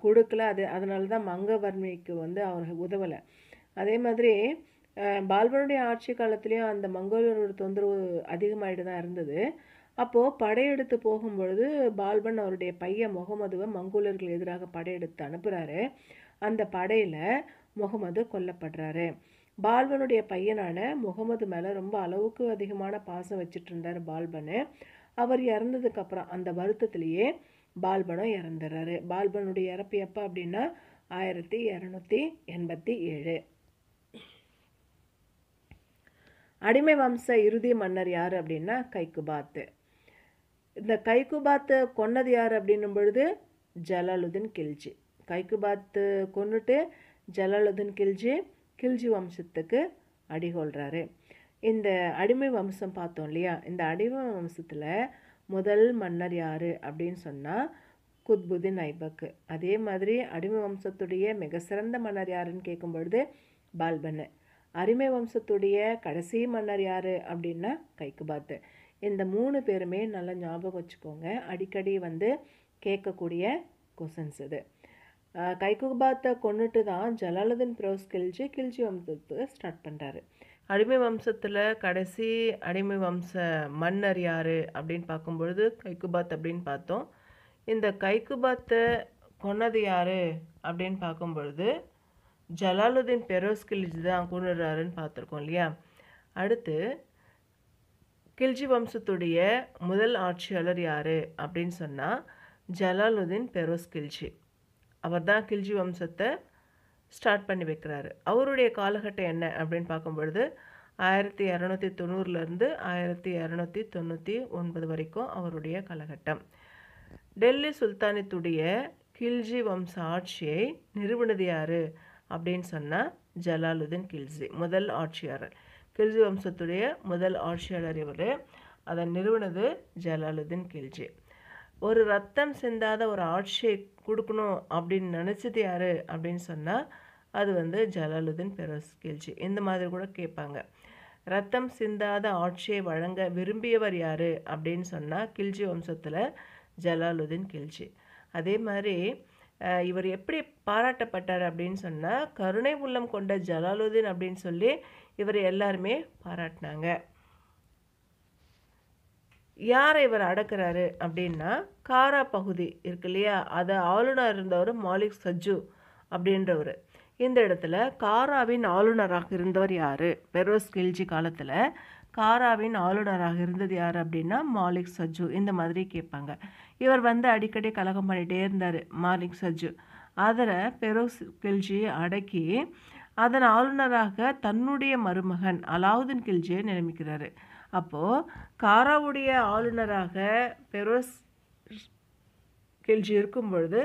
கொடுக்கல அது அதனால தான் மங்கவர்மிக்கு வந்து அவர்கள் உதவலை அதே மாதிரி பால்வனுடைய ஆட்சி காலத்துலேயும் அந்த மங்கோலியரோட தொந்தரவு அதிகமாகிட்டு தான் இருந்தது அப்போது படையெடுத்து போகும்பொழுது பால்பன் அவருடைய பையன் முகமதுவை மங்கோலியர்கள் எதிராக படையெடுத்து அனுப்புகிறாரு அந்த படையில் முகமது கொல்லப்படுறாரு பால்பனுடைய பையனான முகமது மேலே ரொம்ப அளவுக்கு அதிகமான பாசம் வச்சுட்டு இருந்தார் பால்பனு அவர் இறந்ததுக்கப்புறம் அந்த வருத்தத்திலேயே பால்பனும் இறந்துடுறாரு பால்பனுடைய இறப்பு எப்போ அப்படின்னா ஆயிரத்தி இரநூத்தி எண்பத்தி ஏழு அடிமை வம்ச இறுதி மன்னர் யார் அப்படின்னா கைக்குபாத்து இந்த கைக்குபாத்து கொன்னது யார் அப்படின்னும் பொழுது ஜலாலுதீன் கில்ஜி கைக்குபாத்து கொன்னுட்டு ஜலாலுதீன் கில்ஜி கில்ஜி வம்சத்துக்கு அடிகொள்கிறாரு இந்த அடிமை வம்சம் பார்த்தோம் இல்லையா இந்த அடிமை வம்சத்தில் முதல் மன்னர் யார் அப்படின்னு சொன்னால் குத்புதீன் ஐபக்கு அதே மாதிரி அடிமை வம்சத்துடைய மிக சிறந்த மன்னர் யாருன்னு கேட்கும் பொழுது பால்பன்னு அடிமை வம்சத்துடைய கடைசி மன்னர் யார் அப்படின்னா கைக்குபாத்து இந்த மூணு பேருமே நல்லா ஞாபகம் வச்சுக்கோங்க அடிக்கடி வந்து கேட்கக்கூடிய கொஷின்ஸ் இது கைகுபாத்தை கொண்டுட்டு தான் ஜலாலுதீன் பிரோஸ் கில்ஜி கில்ஜி வம்சத்தை ஸ்டார்ட் பண்ணுறாரு அடிமை வம்சத்தில் கடைசி அடிமை வம்ச மன்னர் யார் அப்படின்னு பார்க்கும்பொழுது கைகுபாத் அப்படின்னு பார்த்தோம் இந்த கைகுபாத்தை கொன்னது யார் அப்படின்னு பார்க்கும்பொழுது ஜலாலுதீன் பெரோஸ் கில்ஜி தான் கொண்டுடுறாருன்னு பார்த்துருக்கோம் இல்லையா அடுத்து கில்ஜி வம்சத்துடைய முதல் ஆட்சியாளர் யார் அப்படின்னு சொன்னால் ஜலாலுதீன் பெரோஸ் கில்ஜி அவர் தான் கில்ஜி வம்சத்தை ஸ்டார்ட் பண்ணி வைக்கிறாரு அவருடைய காலகட்டம் என்ன அப்படின்னு பார்க்கும்பொழுது ஆயிரத்தி இரநூத்தி தொண்ணூறுலேருந்து ஆயிரத்தி இரநூத்தி தொண்ணூற்றி ஒன்பது வரைக்கும் அவருடைய காலகட்டம் டெல்லி சுல்தானித்துடைய கில்ஜி வம்ச ஆட்சியை நிறுவனது யார் அப்படின்னு சொன்னால் ஜலாலுதீன் கில்ஜி முதல் ஆட்சியாளர் கில்ஜி வம்சத்துடைய முதல் ஆட்சியாளர் இவர் அதை நிறுவனது ஜலாலுதீன் கில்ஜி ஒரு ரத்தம் சிந்தாத ஒரு ஆட்சியை கொடுக்கணும் அப்படின்னு நினச்சது யார் அப்படின்னு சொன்னால் அது வந்து ஜலாலுதீன் பெரோஸ் கேள்ச்சி இந்த மாதிரி கூட கேட்பாங்க ரத்தம் சிந்தாத ஆட்சியை வழங்க விரும்பியவர் யார் அப்படின்னு சொன்னால் கில்ஜி வம்சத்தில் ஜலாலுதீன் கில்ஜி அதே மாதிரி இவர் எப்படி பாராட்டப்பட்டார் அப்படின்னு சொன்னால் கருணை உள்ளம் கொண்ட ஜலாலுதீன் அப்படின்னு சொல்லி இவர் எல்லாருமே பாராட்டினாங்க யாரை இவர் அடக்கிறாரு அப்படின்னா காரா பகுதி இருக்கு இல்லையா அதை ஆளுநர் இருந்தவர் மாலிக் சஜ்ஜு அப்படின்றவர் இந்த இடத்துல காராவின் ஆளுநராக இருந்தவர் யார் பெரோஸ் கில்ஜி காலத்தில் காராவின் ஆளுநராக இருந்தது யார் அப்படின்னா மாலிக் சஜ்ஜு இந்த மாதிரி கேட்பாங்க இவர் வந்து அடிக்கடி கலகம் பண்ணிகிட்டே இருந்தார் மாலிக் சஜ்ஜு அதில் பெரோஸ் கில்ஜியை அடக்கி அதன் ஆளுநராக தன்னுடைய மருமகன் அலாவுதீன் கில்ஜியை நியமிக்கிறாரு அப்போது காராவுடைய ஆளுநராக பெரோஸ் கெல்ஜி இருக்கும் பொழுது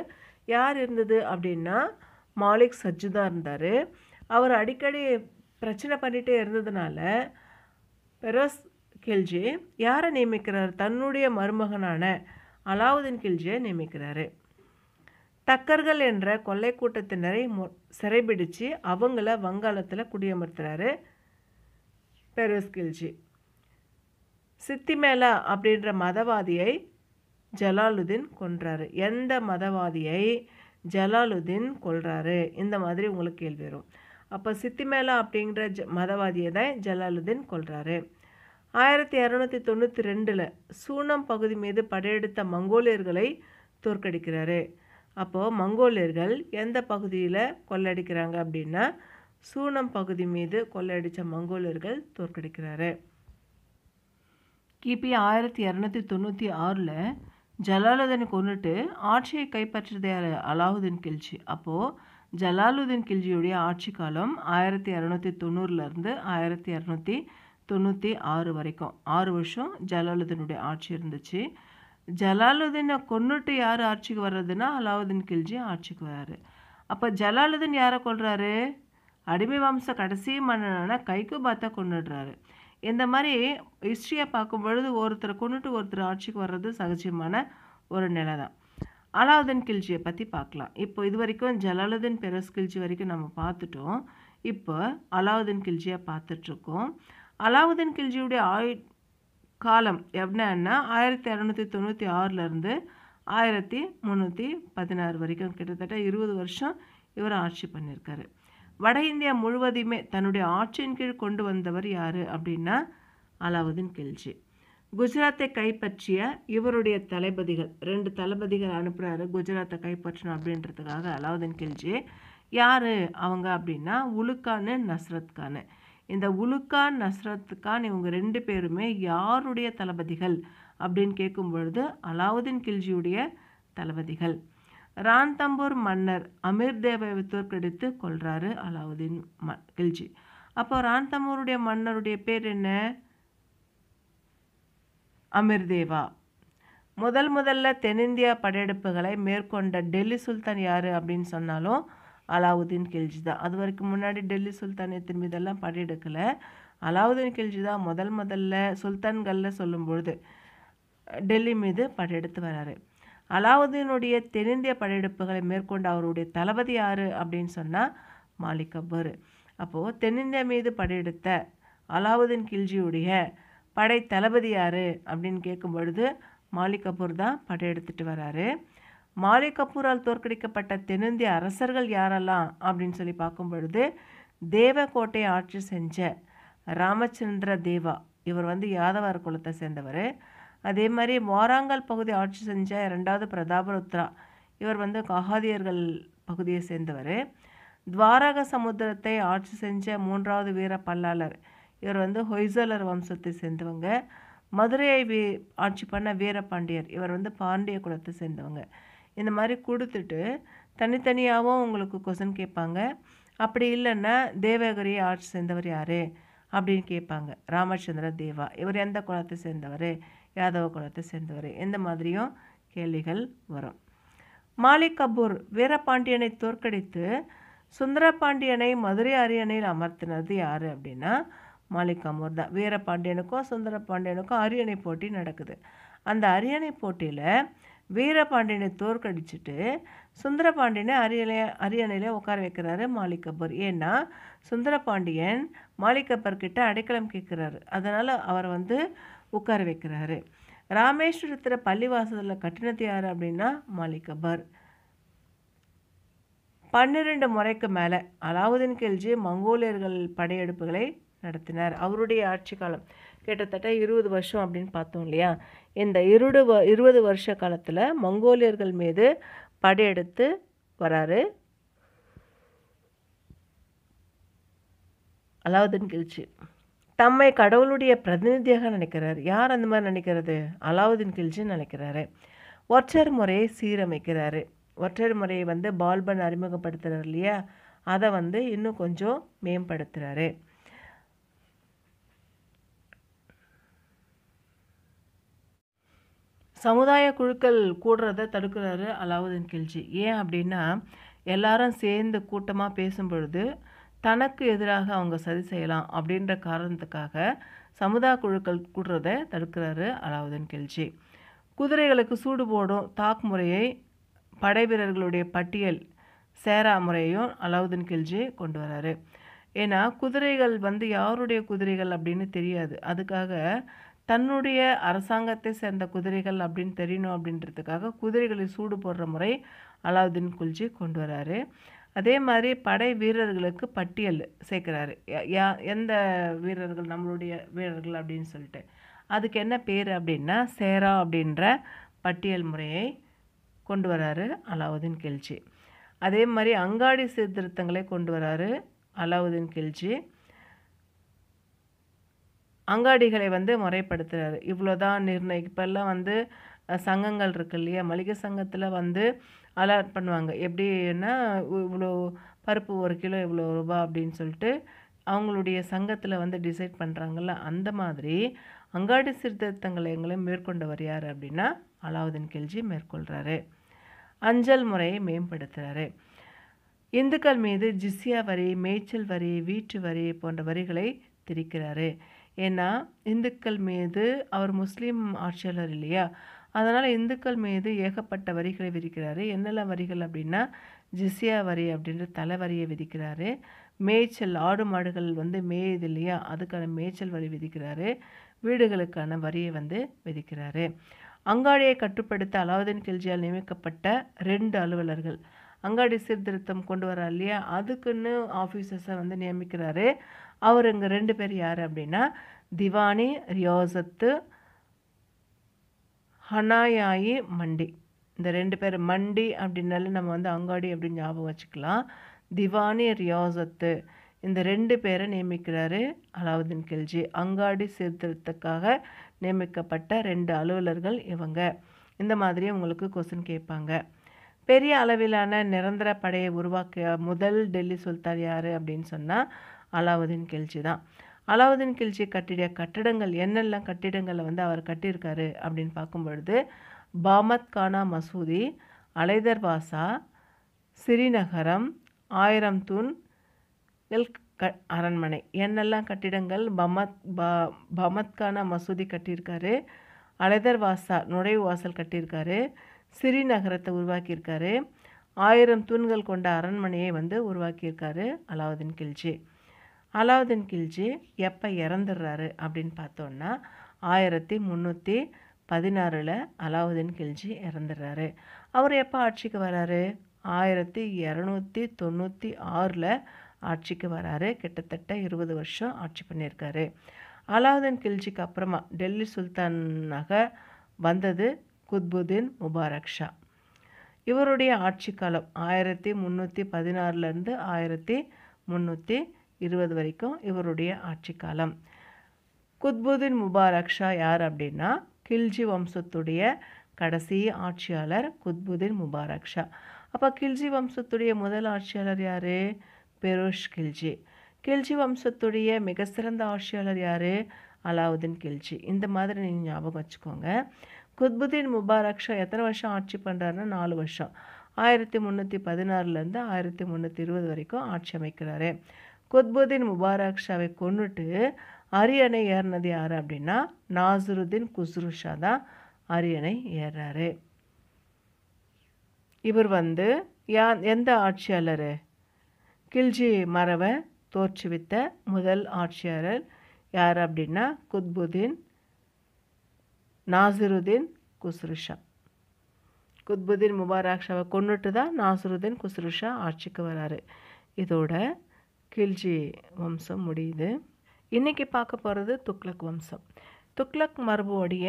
யார் இருந்தது அப்படின்னா மாலிக் சஜ்ஜு தான் இருந்தார் அவர் அடிக்கடி பிரச்சனை பண்ணிகிட்டே இருந்ததுனால பெரோஸ் கில்ஜி யாரை நியமிக்கிறார் தன்னுடைய மருமகனான அலாவுதீன் கில்ஜியை நியமிக்கிறார் தக்கர்கள் என்ற கொள்ளை கூட்டத்தினரை மு சிறைபிடித்து அவங்கள வங்காளத்தில் குடியமர்த்துறாரு பெரோஸ் கில்ஜி சித்திமேலா அப்படின்ற மதவாதியை ஜலாலுதீன் கொன்றாரு எந்த மதவாதியை ஜலாலுதீன் கொள்கிறாரு இந்த மாதிரி உங்களுக்கு கேள்வி வரும் அப்போ சித்திமேலா அப்படிங்கிற ஜ மதவாதியை தான் ஜலாலுதீன் கொள்கிறாரு ஆயிரத்தி இரநூத்தி தொண்ணூற்றி ரெண்டில் சூனம் பகுதி மீது படையெடுத்த மங்கோலியர்களை தோற்கடிக்கிறாரு அப்போது மங்கோலியர்கள் எந்த பகுதியில் கொள்ளடிக்கிறாங்க அப்படின்னா சூனம் பகுதி மீது கொள்ளையடித்த மங்கோலியர்கள் தோற்கடிக்கிறாரு கிபி ஆயிரத்தி இரநூத்தி தொண்ணூற்றி ஆறில் ஜலாலுதீனை கொண்டுட்டு ஆட்சியை கைப்பற்றது யார் அலாவுதீன் கில்ஜி அப்போது ஜலாலுதீன் கில்ஜியுடைய ஆட்சி காலம் ஆயிரத்தி இரநூத்தி தொண்ணூறுலேருந்து ஆயிரத்தி இரநூத்தி தொண்ணூற்றி ஆறு வரைக்கும் ஆறு வருஷம் ஜலாலுதீனுடைய ஆட்சி இருந்துச்சு ஜலாலுதீனை கொண்டுட்டு யார் ஆட்சிக்கு வர்றதுன்னா அலாவுதீன் கில்ஜி ஆட்சிக்கு வர்றாரு அப்போ ஜலாலுதீன் யாரை கொள்கிறாரு அடிமை வம்ச கடைசி மன்னனான கைக்கு பார்த்தா கொண்டுடுறாரு இந்த மாதிரி ஹிஸ்ட்ரியை பார்க்கும் பொழுது ஒருத்தரை கொண்டுட்டு ஒருத்தர் ஆட்சிக்கு வர்றது சகஜமான ஒரு நிலை தான் அலாவுதீன் கில்ஜியை பற்றி பார்க்கலாம் இப்போ இது வரைக்கும் ஜலாலுதீன் பெரஸ் கில்ஜி வரைக்கும் நம்ம பார்த்துட்டோம் இப்போ அலாவுதீன் கில்ஜியை பார்த்துட்ருக்கோம் அலாவுதீன் கில்ஜியுடைய ஆயு காலம் என்னன்னா ஆயிரத்தி இரநூத்தி தொண்ணூற்றி ஆறுலேருந்து ஆயிரத்தி முந்நூற்றி பதினாறு வரைக்கும் கிட்டத்தட்ட இருபது வருஷம் இவர் ஆட்சி பண்ணியிருக்காரு வட இந்தியா முழுவதையுமே தன்னுடைய ஆட்சியின் கீழ் கொண்டு வந்தவர் யார் அப்படின்னா அலாவுதீன் கில்ஜி குஜராத்தை கைப்பற்றிய இவருடைய தளபதிகள் ரெண்டு தளபதிகள் அனுப்புகிறாரு குஜராத்தை கைப்பற்றணும் அப்படின்றதுக்காக அலாவுதீன் கில்ஜி யார் அவங்க அப்படின்னா உலுக்கானு நஸ்ரத் கானு இந்த உலுக்கான் நஸ்ரத் கான் இவங்க ரெண்டு பேருமே யாருடைய தளபதிகள் அப்படின்னு கேட்கும் பொழுது அலாவுதீன் கில்ஜியுடைய தளபதிகள் ராந்தம்பூர் மன்னர் அமீர் தேவை தோற்கடித்து கொள்கிறாரு அலாவுதீன் ம கில்ஜி அப்போ ராந்தம்பூருடைய மன்னருடைய பேர் என்ன தேவா முதல் முதல்ல தென்னிந்தியா படையெடுப்புகளை மேற்கொண்ட டெல்லி சுல்தான் யார் அப்படின்னு சொன்னாலும் அலாவுதீன் கில்ஜி தான் அது வரைக்கும் முன்னாடி டெல்லி சுல்தானை திரும்பி இதெல்லாம் படையெடுக்கலை அலாவுதீன் கில்ஜி தான் முதல் முதல்ல சுல்தான்களில் சொல்லும்பொழுது டெல்லி மீது படையெடுத்து வராரு அலாவுதீனுடைய தென்னிந்திய படையெடுப்புகளை மேற்கொண்ட அவருடைய தளபதி யார் அப்படின்னு சொன்னால் மாலிக் கபர் அப்போது தென்னிந்தியா மீது படையெடுத்த அலாவுதீன் கில்ஜியுடைய படை தளபதி யார் அப்படின்னு கேட்கும் பொழுது மாலிக் கபூர் தான் படையெடுத்துட்டு வராரு மாலிக் கபூரால் தோற்கடிக்கப்பட்ட தென்னிந்திய அரசர்கள் யாரெல்லாம் அப்படின்னு சொல்லி பார்க்கும் பொழுது தேவக்கோட்டை ஆட்சி செஞ்ச ராமச்சந்திர தேவா இவர் வந்து யாதவர் குலத்தை சேர்ந்தவர் அதே மாதிரி வாராங்கல் பகுதி ஆட்சி செஞ்ச ரெண்டாவது பிரதாபருத்ரா இவர் வந்து காகாதியர்கள் பகுதியை சேர்ந்தவர் துவாரக சமுத்திரத்தை ஆட்சி செஞ்ச மூன்றாவது வீர பல்லாளர் இவர் வந்து ஹொய்சலர் வம்சத்தை சேர்ந்தவங்க மதுரையை வீ ஆட்சி பண்ண வீரபாண்டியர் இவர் வந்து பாண்டிய குலத்தை சேர்ந்தவங்க இந்த மாதிரி கொடுத்துட்டு தனித்தனியாகவும் உங்களுக்கு கொசன் கேட்பாங்க அப்படி இல்லைன்னா தேவகரி ஆட்சி சேர்ந்தவர் யார் அப்படின்னு கேட்பாங்க ராமச்சந்திர தேவா இவர் எந்த குலத்தை சேர்ந்தவர் யாதவ குலத்தை சேர்ந்தவர் இந்த மாதிரியும் கேள்விகள் வரும் மாலிக் கபூர் வீரபாண்டியனை தோற்கடித்து சுந்தரபாண்டியனை மதுரை அரியணையில் அமர்த்தினது யார் அப்படின்னா மாலிக் கபூர் தான் வீரபாண்டியனுக்கும் சுந்தரபாண்டியனுக்கும் அரியணை போட்டி நடக்குது அந்த அரியணை போட்டியில் வீரபாண்டியனை தோற்கடிச்சிட்டு சுந்தரபாண்டியனை அரியணை அரியணையில் உட்கார வைக்கிறாரு மாலிகப்பர் ஏன்னா சுந்தரபாண்டியன் மாலிகப்பர் கிட்ட அடைக்கலம் கேட்குறாரு அதனால் அவர் வந்து உட்கார வைக்கிறாரு ராமேஸ்வரத்தில் பள்ளிவாசலில் கட்டினது யார் அப்படின்னா மாலிகப்பர் பன்னிரெண்டு முறைக்கு மேலே அலாவுதீன் கெல்ஜி மங்கோலியர்கள் படையெடுப்புகளை நடத்தினார் அவருடைய ஆட்சி காலம் கிட்டத்தட்ட இருபது வருஷம் அப்படின்னு பார்த்தோம் இல்லையா இந்த இருபது வ இருபது வருஷ காலத்தில் மங்கோலியர்கள் மீது படையெடுத்து வராரு அலாவுதீன் கில்ஜி தம்மை கடவுளுடைய பிரதிநிதியாக நினைக்கிறார் யார் அந்த மாதிரி நினைக்கிறது அலாவுதீன் கில்ஜி நினைக்கிறாரு ஒற்றர் முறையை சீரமைக்கிறாரு ஒற்றர் முறையை வந்து பால்பன் அறிமுகப்படுத்துகிறார் இல்லையா அதை வந்து இன்னும் கொஞ்சம் மேம்படுத்துகிறாரு சமுதாய குழுக்கள் கூடுறத தடுக்கிறாரு அலாவுதீன் கில்ஜி ஏன் அப்படின்னா எல்லாரும் சேர்ந்து கூட்டமாக பேசும் பொழுது தனக்கு எதிராக அவங்க சதி செய்யலாம் அப்படின்ற காரணத்துக்காக சமுதாய குழுக்கள் கூடுறத தடுக்கிறாரு அலாவுதீன் கில்ஜி குதிரைகளுக்கு சூடு போடும் தாக் முறையை படை வீரர்களுடைய பட்டியல் சேரா முறையும் அலாவுதீன் கில்ஜி கொண்டு வராரு ஏன்னா குதிரைகள் வந்து யாருடைய குதிரைகள் அப்படின்னு தெரியாது அதுக்காக தன்னுடைய அரசாங்கத்தை சேர்ந்த குதிரைகள் அப்படின்னு தெரியணும் அப்படின்றதுக்காக குதிரைகளை சூடு போடுற முறை அலாவுதீன் குல்ஜி கொண்டு வராரு அதே மாதிரி படை வீரர்களுக்கு பட்டியல் சேர்க்குறாரு யா எந்த வீரர்கள் நம்மளுடைய வீரர்கள் அப்படின்னு சொல்லிட்டு அதுக்கு என்ன பேர் அப்படின்னா சேரா அப்படின்ற பட்டியல் முறையை கொண்டு வராரு அலாவுதீன் கில்ஜி அதே மாதிரி அங்காடி சீர்திருத்தங்களை கொண்டு வராரு அலாவுதீன் கில்ஜி அங்காடிகளை வந்து முறைப்படுத்துகிறாரு இவ்வளோ தான் நிர்ணயம் இப்போல்லாம் வந்து சங்கங்கள் இருக்கு இல்லையா மளிகை சங்கத்தில் வந்து அலாட் பண்ணுவாங்க எப்படின்னா இவ்வளோ பருப்பு ஒரு கிலோ இவ்வளோ ரூபா அப்படின்னு சொல்லிட்டு அவங்களுடைய சங்கத்தில் வந்து டிசைட் பண்ணுறாங்கள்ல அந்த மாதிரி அங்காடி சீர்திருத்தங்களை எங்களையும் மேற்கொண்டவர் யார் அப்படின்னா அலாவுதீன் கெல்ஜி மேற்கொள்கிறாரு அஞ்சல் முறையை மேம்படுத்துகிறாரு இந்துக்கள் மீது ஜிஸ்யா வரி மேய்ச்சல் வரி வீட்டு வரி போன்ற வரிகளை திரிக்கிறாரு ஏன்னா இந்துக்கள் மீது அவர் முஸ்லீம் ஆட்சியாளர் இல்லையா அதனால் இந்துக்கள் மீது ஏகப்பட்ட வரிகளை விதிக்கிறார் என்னெல்லாம் வரிகள் அப்படின்னா ஜிசியா வரி அப்படின்ற தலைவரியை விதிக்கிறாரு மேய்ச்சல் ஆடு மாடுகள் வந்து மேயுது இல்லையா அதுக்கான மேய்ச்சல் வரி விதிக்கிறாரு வீடுகளுக்கான வரியை வந்து விதிக்கிறாரு அங்காடியை கட்டுப்படுத்த அலாவுதீன் கில்ஜியால் நியமிக்கப்பட்ட ரெண்டு அலுவலர்கள் அங்காடி சீர்திருத்தம் கொண்டு வரா இல்லையா அதுக்குன்னு ஆஃபீஸர்ஸை வந்து நியமிக்கிறாரு அவர் இங்கே ரெண்டு பேர் யார் அப்படின்னா திவானி ரியோசத்து ஹனாயாயி மண்டி இந்த ரெண்டு பேர் மண்டி அப்படின்னாலே நம்ம வந்து அங்காடி அப்படின்னு ஞாபகம் வச்சுக்கலாம் திவானி ரியோசத்து இந்த ரெண்டு பேரை நியமிக்கிறாரு அலாவுதீன் கில்ஜி அங்காடி சீர்திருத்தக்காக நியமிக்கப்பட்ட ரெண்டு அலுவலர்கள் இவங்க இந்த மாதிரி உங்களுக்கு கொஸ்டின் கேட்பாங்க பெரிய அளவிலான நிரந்தர படையை உருவாக்கிய முதல் டெல்லி சுல்தான் யார் அப்படின்னு சொன்னால் அலாவுதீன் கில்ஜி தான் அலாவுதீன் கில்ஜி கட்டிய கட்டிடங்கள் என்னெல்லாம் கட்டிடங்களை வந்து அவர் கட்டியிருக்காரு அப்படின்னு பார்க்கும்பொழுது பாமத் கானா மசூதி அலைதர்வாசா சிறிநகரம் ஆயிரம் தூண் எல் க அரண்மனை என்னெல்லாம் கட்டிடங்கள் பமத் பா பமத்கானா மசூதி கட்டியிருக்காரு அலைதர் வாசா நுழைவு வாசல் கட்டியிருக்காரு சிறிநகரத்தை உருவாக்கியிருக்காரு ஆயிரம் தூண்கள் கொண்ட அரண்மனையை வந்து உருவாக்கியிருக்காரு அலாவுதீன் கில்ஜி அலாவுதீன் கில்ஜி எப்போ இறந்துடுறாரு அப்படின்னு பார்த்தோன்னா ஆயிரத்தி முந்நூற்றி பதினாறில் அலாவுதீன் கில்ஜி இறந்துடுறாரு அவர் எப்போ ஆட்சிக்கு வராரு ஆயிரத்தி இரநூத்தி தொண்ணூற்றி ஆறில் ஆட்சிக்கு வராரு கிட்டத்தட்ட இருபது வருஷம் ஆட்சி பண்ணியிருக்காரு அலாவுதீன் கில்ஜிக்கு அப்புறமா டெல்லி சுல்தானாக வந்தது குத்புதீன் முபாரக் ஷா இவருடைய ஆட்சி காலம் ஆயிரத்தி முந்நூற்றி பதினாறுலேருந்து ஆயிரத்தி முந்நூற்றி இருபது வரைக்கும் இவருடைய ஆட்சி காலம் குத்புதீன் முபாரக் ஷா யார் அப்படின்னா கில்ஜி வம்சத்துடைய கடைசி ஆட்சியாளர் குத்புதீன் முபாரக் ஷா அப்போ கில்ஜி வம்சத்துடைய முதல் ஆட்சியாளர் யார் பெரோஷ் கில்ஜி கில்ஜி வம்சத்துடைய மிக சிறந்த ஆட்சியாளர் யார் அலாவுதீன் கில்ஜி இந்த மாதிரி நீங்கள் ஞாபகம் வச்சுக்கோங்க குத்புதீன் முபாரக் ஷா எத்தனை வருஷம் ஆட்சி பண்ணுறாருன்னா நாலு வருஷம் ஆயிரத்தி முந்நூற்றி பதினாறுலேருந்து ஆயிரத்தி முந்நூற்றி இருபது வரைக்கும் ஆட்சி அமைக்கிறாரு குத்புதீன் முபாரக் ஷாவை கொண்டுட்டு அரியணை ஏறினது யார் அப்படின்னா நாசருதீன் குஸ்ருஷா தான் அரியணை ஏறாரு இவர் வந்து யா எந்த ஆட்சியாளர் கில்ஜி மரவை தோற்றுவித்த முதல் ஆட்சியாளர் யார் அப்படின்னா குத்புதீன் நாசிருதீன் குஸ்ருஷா குத்புதீன் முபாராக் ஷாவை கொண்டுட்டு தான் நாசிருதீன் குஸ்ருஷா ஆட்சிக்கு வராரு இதோட கில்ஜி வம்சம் முடியுது இன்றைக்கி பார்க்க போகிறது துக்ளக் வம்சம் துக்ளக் மரபுடைய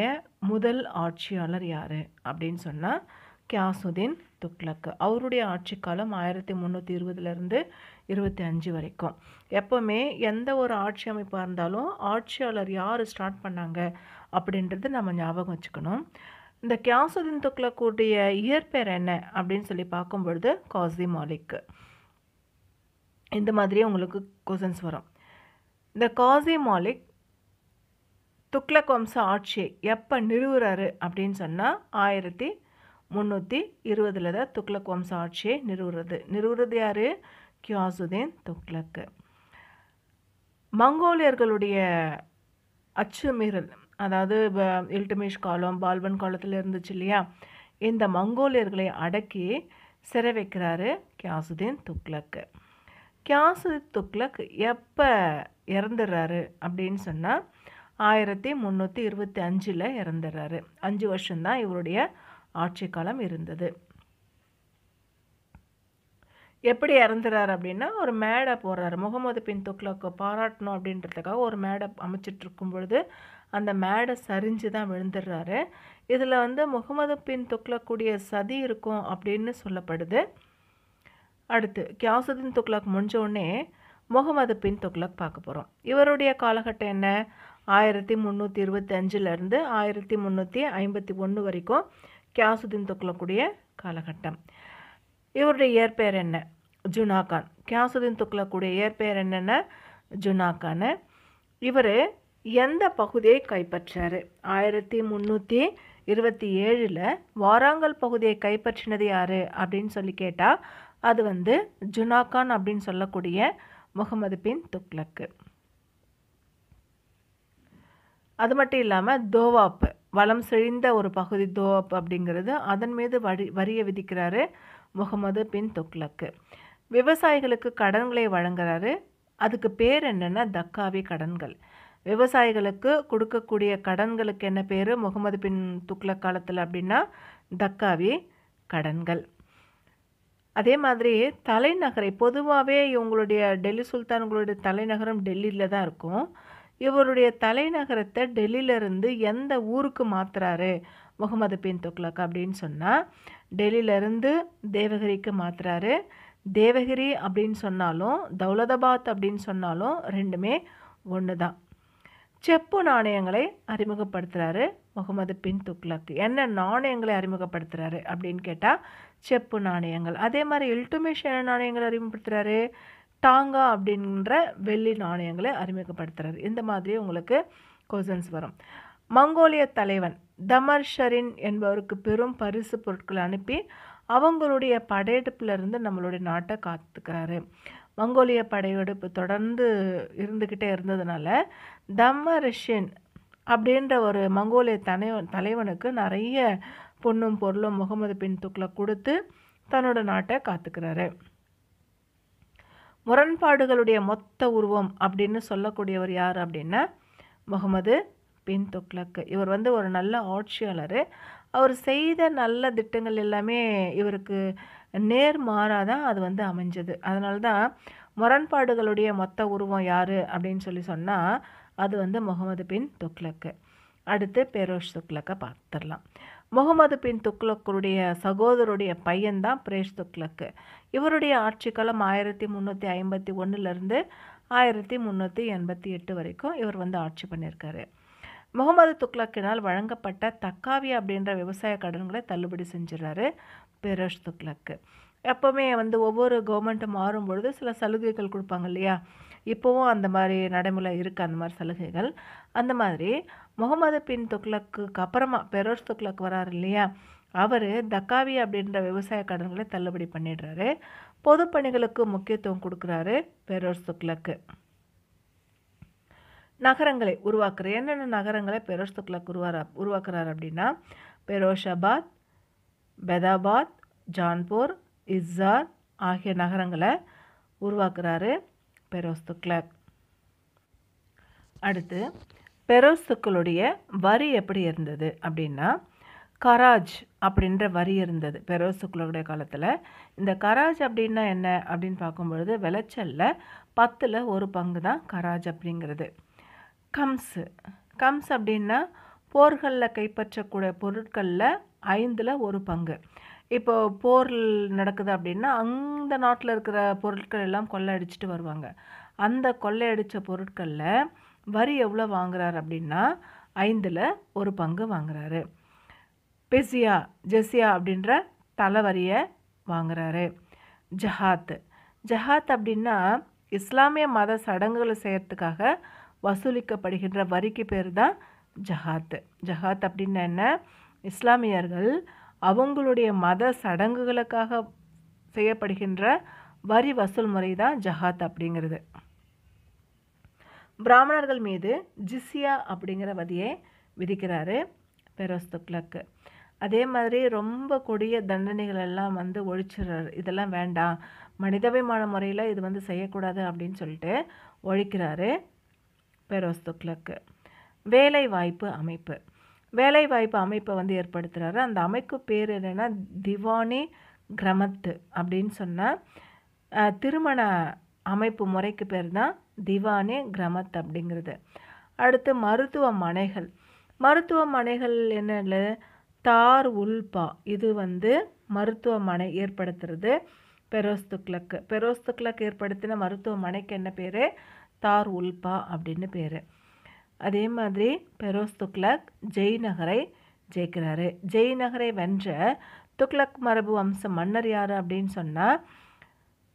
முதல் ஆட்சியாளர் யார் அப்படின்னு சொன்னால் கியாசுதீன் துக்ளக் அவருடைய ஆட்சி காலம் ஆயிரத்தி முந்நூற்றி இருபதுலேருந்து இருபத்தி அஞ்சு வரைக்கும் எப்போவுமே எந்த ஒரு ஆட்சி அமைப்பாக இருந்தாலும் ஆட்சியாளர் யார் ஸ்டார்ட் பண்ணாங்க அப்படின்றது நம்ம ஞாபகம் வச்சுக்கணும் இந்த கியாசுதீன் துக்ளக்குடைய இயற்பெயர் என்ன அப்படின்னு சொல்லி பார்க்கும் பொழுது காசி மாலிக் இந்த மாதிரியே உங்களுக்கு கொஷின்ஸ் வரும் இந்த காசி மாலிக் துக்ளக் வம்ச ஆட்சியை எப்போ நிறுவுறாரு அப்படின்னு சொன்னால் ஆயிரத்தி முந்நூற்றி இருபதில் தான் துக்ளக் வம்ச ஆட்சியை நிறுவுறது நிறுவுறது யார் கியாசுதீன் துக்ளக்கு மங்கோலியர்களுடைய அச்சுமீறல் அதாவது இல்டமேஷ் காலம் பால்பன் காலத்தில் இருந்துச்சு இல்லையா இந்த மங்கோலியர்களை அடக்கி சிறை வைக்கிறாரு கியாசுதீன் துக்ளக்கு கியாசு துக்லக் எப்போ இறந்துடுறாரு அப்படின்னு சொன்னால் ஆயிரத்தி முந்நூற்றி இருபத்தி அஞ்சில் இறந்துடுறாரு அஞ்சு வருஷம்தான் இவருடைய ஆட்சி காலம் இருந்தது எப்படி இறந்துறாரு அப்படின்னா ஒரு மேடை போடுறாரு முகமது பின் துக்லக்கு பாராட்டணும் அப்படின்றதுக்காக ஒரு மேடை அமைச்சிட்ருக்கும் பொழுது அந்த மேடை சரிஞ்சு தான் விழுந்துடுறாரு இதில் வந்து முகமது பின் துக்லக்குடைய சதி இருக்கும் அப்படின்னு சொல்லப்படுது அடுத்து கியாசுதீன் துக்லாக் முடிஞ்ச உடனே முகமது பின் துக்லக் பார்க்க போகிறோம் இவருடைய காலகட்டம் என்ன ஆயிரத்தி முந்நூற்றி இருபத்தஞ்சிலேருந்து ஆயிரத்தி முந்நூற்றி ஐம்பத்தி ஒன்று வரைக்கும் கியாசுதீன் துக்லக்குடைய காலகட்டம் இவருடைய இயற்பெயர் என்ன ஜுனாகான் கியாசுதீன் துக்லக்குடைய இயற்பெயர் என்னென்ன ஜுனாகானு இவர் எந்த பகுதியை கைப்பற்றார் ஆயிரத்தி முந்நூற்றி இருபத்தி ஏழில் வாராங்கல் பகுதியை கைப்பற்றினது யார் அப்படின்னு சொல்லி கேட்டால் அது வந்து ஜுனாகான் அப்படின்னு சொல்லக்கூடிய முகமது பின் துக்லக்கு அது மட்டும் இல்லாமல் தோவாப்பு வளம் செழிந்த ஒரு பகுதி தோவாப்பு அப்படிங்கிறது அதன் மீது வரி வரிய விதிக்கிறாரு முகமது பின் துக்லக்கு விவசாயிகளுக்கு கடன்களை வழங்குறாரு அதுக்கு பேர் என்னென்னா தக்காவி கடன்கள் விவசாயிகளுக்கு கொடுக்கக்கூடிய கடன்களுக்கு என்ன பேர் முகமது பின் துக்ல காலத்தில் அப்படின்னா தக்காவி கடன்கள் அதே மாதிரி தலைநகரை பொதுவாகவே இவங்களுடைய டெல்லி சுல்தான்களுடைய தலைநகரம் டெல்லியில் தான் இருக்கும் இவருடைய தலைநகரத்தை டெல்லியிலருந்து எந்த ஊருக்கு மாற்றுறாரு முகமது பின் துக்ளக் அப்படின்னு சொன்னால் டெல்லியிலருந்து தேவகிரிக்கு மாற்றுறாரு தேவகிரி அப்படின்னு சொன்னாலும் தௌலதாபாத் அப்படின்னு சொன்னாலும் ரெண்டுமே ஒன்று தான் செப்பு நாணயங்களை அறிமுகப்படுத்துகிறாரு முகமது பின் துக்லக் என்ன நாணயங்களை அறிமுகப்படுத்துகிறாரு அப்படின்னு கேட்டால் செப்பு நாணயங்கள் அதே மாதிரி இல்டுமேஷ் என்ன நாணயங்களை அறிமுகப்படுத்துகிறாரு டாங்கா அப்படின்ற வெள்ளி நாணயங்களை அறிமுகப்படுத்துகிறாரு இந்த மாதிரி உங்களுக்கு கொசன்ஸ் வரும் மங்கோலிய தலைவன் தமர் ஷரின் என்பவருக்கு பெரும் பரிசு பொருட்கள் அனுப்பி அவங்களுடைய படையெடுப்பிலிருந்து நம்மளுடைய நாட்டை காத்துக்கிறாரு மங்கோலிய படையெடுப்பு தொடர்ந்து இருந்துக்கிட்டே இருந்ததுனால தம்ம ரிஷின் அப்படின்ற ஒரு மங்கோலிய தலை தலைவனுக்கு நிறைய பொண்ணும் பொருளும் முகமது பின் துக்ளக் கொடுத்து தன்னோட நாட்டை காத்துக்கிறாரு முரண்பாடுகளுடைய மொத்த உருவம் அப்படின்னு சொல்லக்கூடியவர் யார் அப்படின்னா முகமது பின் துக்ளக்கு இவர் வந்து ஒரு நல்ல ஆட்சியாளர் அவர் செய்த நல்ல திட்டங்கள் எல்லாமே இவருக்கு நேர் மாறாக தான் அது வந்து அமைஞ்சது அதனால தான் முரண்பாடுகளுடைய மொத்த உருவம் யார் அப்படின்னு சொல்லி சொன்னால் அது வந்து முகமது பின் துக்லக்கு அடுத்து பெரோஷ் துக்லக்கை பார்த்துடலாம் முகமது பின் துக்லக்குடைய சகோதரருடைய பையன்தான் பிரேஷ் துக்லக்கு இவருடைய ஆட்சிக்காலம் ஆயிரத்தி முந்நூற்றி ஐம்பத்தி ஒன்றுலேருந்து ஆயிரத்தி முந்நூற்றி எண்பத்தி எட்டு வரைக்கும் இவர் வந்து ஆட்சி பண்ணியிருக்காரு முகமது துக்லக்கினால் வழங்கப்பட்ட தக்காவி அப்படின்ற விவசாய கடன்களை தள்ளுபடி செஞ்சிடறாரு பெரோஷ் துக்லக்கு எப்போவுமே வந்து ஒவ்வொரு கவர்மெண்ட்டு மாறும் பொழுது சில சலுகைகள் கொடுப்பாங்க இல்லையா இப்போவும் அந்த மாதிரி நடைமுறை இருக்குது அந்த மாதிரி சலுகைகள் அந்த மாதிரி முகமது பின் துக்ளக்குக்கு அப்புறமா பெரோஸ் துக்ளக் வரார் இல்லையா அவர் தக்காவி அப்படின்ற விவசாய கடன்களை தள்ளுபடி பண்ணிடுறாரு பொதுப்பணிகளுக்கு முக்கியத்துவம் கொடுக்குறாரு பெரோஸ் துக்ளக்கு நகரங்களை உருவாக்குற என்னென்ன நகரங்களை பெரோஸ் துக்ளக் உருவார உருவாக்குறாரு அப்படின்னா பெரோஷாபாத் பெதாபாத் ஜான்பூர் இஸ்ஸார் ஆகிய நகரங்களை உருவாக்குறாரு பெரோஸ்துக்ளர் அடுத்து பெரோஸ்துக்களுடைய வரி எப்படி இருந்தது அப்படின்னா கராஜ் அப்படின்ற வரி இருந்தது பெரோசுக்களுடைய காலத்தில் இந்த கராஜ் அப்படின்னா என்ன அப்படின்னு பார்க்கும்பொழுது விளைச்சலில் பத்தில் ஒரு பங்கு தான் கராஜ் அப்படிங்கிறது கம்ஸு கம்ஸ் அப்படின்னா போர்களில் கைப்பற்றக்கூடிய பொருட்களில் ஐந்தில் ஒரு பங்கு இப்போ போர் நடக்குது அப்படின்னா அந்த நாட்டில் இருக்கிற பொருட்கள் எல்லாம் கொள்ளை அடிச்சுட்டு வருவாங்க அந்த கொள்ளையடித்த பொருட்களில் வரி எவ்வளோ வாங்குறாரு அப்படின்னா ஐந்தில் ஒரு பங்கு வாங்குறாரு பெசியா ஜெசியா அப்படின்ற தலைவரியை வாங்குறாரு ஜஹாத் ஜஹாத் அப்படின்னா இஸ்லாமிய மத சடங்குகளை செய்கிறதுக்காக வசூலிக்கப்படுகின்ற வரிக்கு பேர் தான் ஜஹாத் ஜஹாத் அப்படின்னா என்ன இஸ்லாமியர்கள் அவங்களுடைய மத சடங்குகளுக்காக செய்யப்படுகின்ற வரி வசூல் முறை தான் ஜஹாத் அப்படிங்கிறது பிராமணர்கள் மீது ஜிஸ்யா அப்படிங்கிற வதியை விதிக்கிறாரு பெரோஸ்துக்லக்கு அதே மாதிரி ரொம்ப கொடிய தண்டனைகள் எல்லாம் வந்து ஒழிச்சிடுறாரு இதெல்லாம் வேண்டாம் மனிதபிமான முறையில் இது வந்து செய்யக்கூடாது அப்படின்னு சொல்லிட்டு ஒழிக்கிறாரு பெரோஸ்துக்லக்கு துக்லக்கு வேலை வாய்ப்பு அமைப்பு வேலைவாய்ப்பு அமைப்பை வந்து ஏற்படுத்துகிறாரு அந்த அமைப்பு பேர் என்னென்னா திவானி கிரமத்து அப்படின்னு சொன்னால் திருமண அமைப்பு முறைக்கு பேர் தான் திவானி கிரமத் அப்படிங்கிறது அடுத்து மருத்துவமனைகள் மருத்துவமனைகள் என்னென்ன தார் உல்பா இது வந்து மருத்துவமனை ஏற்படுத்துறது பெரோஸ்துக்லக்கு பெரோஸ்துக்லக் ஏற்படுத்தின மருத்துவமனைக்கு என்ன பேர் தார் உல்பா அப்படின்னு பேர் அதே மாதிரி பெரோஸ் துக்லக் ஜெய் நகரை ஜெயிக்கிறாரு ஜெய் நகரை வென்ற துக்லக் மரபு வம்ச மன்னர் யார் அப்படின்னு சொன்னால்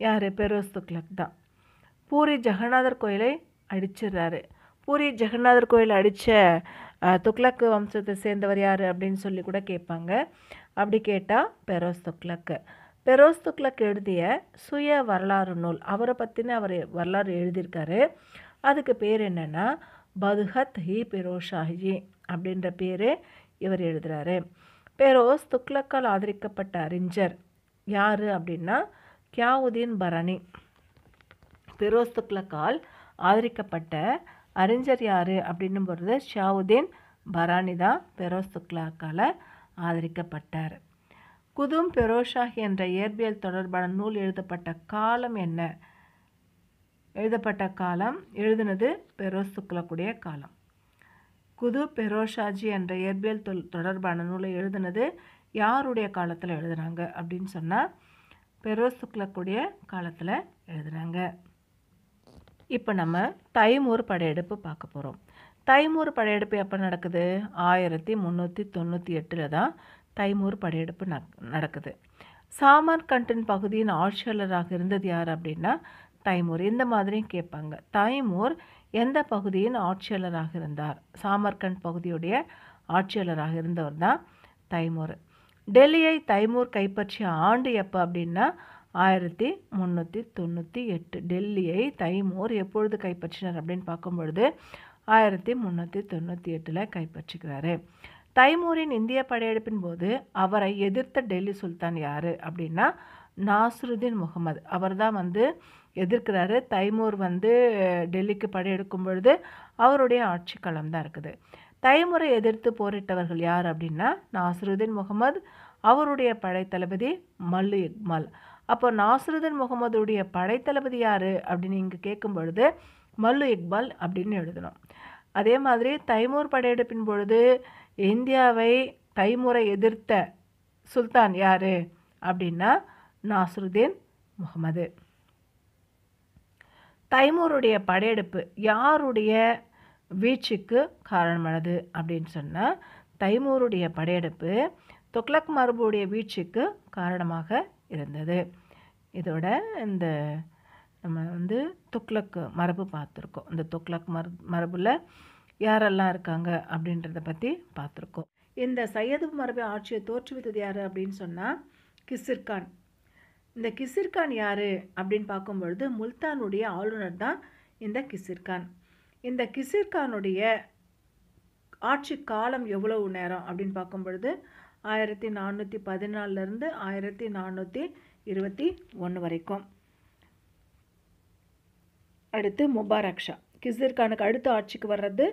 யார் பெரோஸ் துக்லக் தான் பூரி ஜெகநாதர் கோயிலை அடிச்சிடுறாரு பூரி ஜெகநாதர் கோயில் அடித்த துக்லக் வம்சத்தை சேர்ந்தவர் யார் அப்படின்னு சொல்லி கூட கேட்பாங்க அப்படி கேட்டால் பெரோஸ் துக்லக்கு பெரோஸ் துக்லக் எழுதிய சுய வரலாறு நூல் அவரை பற்றின அவர் வரலாறு எழுதியிருக்காரு அதுக்கு பேர் என்னென்னா பதுஹத் ஹி பெரோஷாஹி அப்படின்ற பேர் இவர் எழுதுகிறாரு பெரோஸ் துக்ளக்கால் ஆதரிக்கப்பட்ட அறிஞர் யார் அப்படின்னா கியாவுதீன் பரணி பெரோஸ் துக்ளக்கால் ஆதரிக்கப்பட்ட அறிஞர் யார் அப்படின்னும் பொழுது ஷியாவுதீன் பரானி தான் பெரோஸ் துக்லாக்கால் ஆதரிக்கப்பட்டார் குதும் பெரோஷாஹி என்ற இயற்பியல் தொடர்பான நூல் எழுதப்பட்ட காலம் என்ன எழுதப்பட்ட காலம் எழுதுனது பெரோஸ் காலம் குது பெரோஷாஜி என்ற இயற்பியல் தொல் தொடர்பான நூலை எழுதுனது யாருடைய காலத்தில் எழுதுனாங்க அப்படின்னு சொன்னால் பெரோஸ் காலத்தில் எழுதுனாங்க இப்போ நம்ம தைமூர் படையெடுப்பு பார்க்க போகிறோம் தைமூர் படையெடுப்பு எப்போ நடக்குது ஆயிரத்தி முந்நூற்றி தொண்ணூற்றி எட்டில் தான் தைமூர் படையெடுப்பு நடக்குது கண்டின் பகுதியின் ஆட்சியாளராக இருந்தது யார் அப்படின்னா தைமூர் இந்த மாதிரியும் கேட்பாங்க தைமூர் எந்த பகுதியின் ஆட்சியாளராக இருந்தார் சாமர்கண்ட் பகுதியுடைய ஆட்சியாளராக இருந்தவர் தான் தைமூர் டெல்லியை தைமூர் கைப்பற்றிய ஆண்டு எப்போ அப்படின்னா ஆயிரத்தி முந்நூற்றி தொண்ணூற்றி எட்டு டெல்லியை தைமூர் எப்பொழுது கைப்பற்றினார் அப்படின்னு பார்க்கும்பொழுது ஆயிரத்தி முந்நூற்றி தொண்ணூற்றி எட்டில் கைப்பற்றிக்கிறாரு தைமூரின் இந்திய படையெடுப்பின் போது அவரை எதிர்த்த டெல்லி சுல்தான் யார் அப்படின்னா நாசருதீன் முகமது அவர் தான் வந்து எதிர்க்கிறாரு தைமூர் வந்து டெல்லிக்கு படையெடுக்கும் பொழுது அவருடைய ஆட்சி களம் தான் இருக்குது தைமூரை எதிர்த்து போரிட்டவர்கள் யார் அப்படின்னா நாசருதீன் முகமது அவருடைய படைத்தளபதி மல்லு இக்மால் அப்போ நாசருதீன் முகமதுடைய படைத்தளபதி யார் அப்படின்னு இங்கே கேட்கும் பொழுது மல்லு இக்பால் அப்படின்னு எழுதணும் அதே மாதிரி தைமூர் படையெடுப்பின் பொழுது இந்தியாவை தைமூரை எதிர்த்த சுல்தான் யார் அப்படின்னா நாசருதீன் முகமது தைமூருடைய படையெடுப்பு யாருடைய வீழ்ச்சிக்கு காரணமானது அப்படின்னு சொன்னால் தைமூருடைய படையெடுப்பு துக்ளக் மரபுடைய வீழ்ச்சிக்கு காரணமாக இருந்தது இதோட இந்த நம்ம வந்து துக்ளக் மரபு பார்த்துருக்கோம் இந்த துக்ளக் மர மரபில் யாரெல்லாம் இருக்காங்க அப்படின்றத பற்றி பார்த்துருக்கோம் இந்த சையது மரபு ஆட்சியை தோற்றுவித்தது யார் அப்படின்னு சொன்னால் கிசிர்கான் இந்த கிசிர்கான் யார் அப்படின்னு பார்க்கும்பொழுது முல்தானுடைய ஆளுநர் தான் இந்த கிசிர்கான் இந்த கிசிர்கானுடைய ஆட்சி காலம் எவ்வளவு நேரம் அப்படின்னு பார்க்கும்பொழுது ஆயிரத்தி நானூற்றி பதினாலிருந்து ஆயிரத்தி நானூற்றி இருபத்தி ஒன்று வரைக்கும் அடுத்து முபாரக் ஷா கிசிர்கானுக்கு அடுத்த ஆட்சிக்கு வர்றது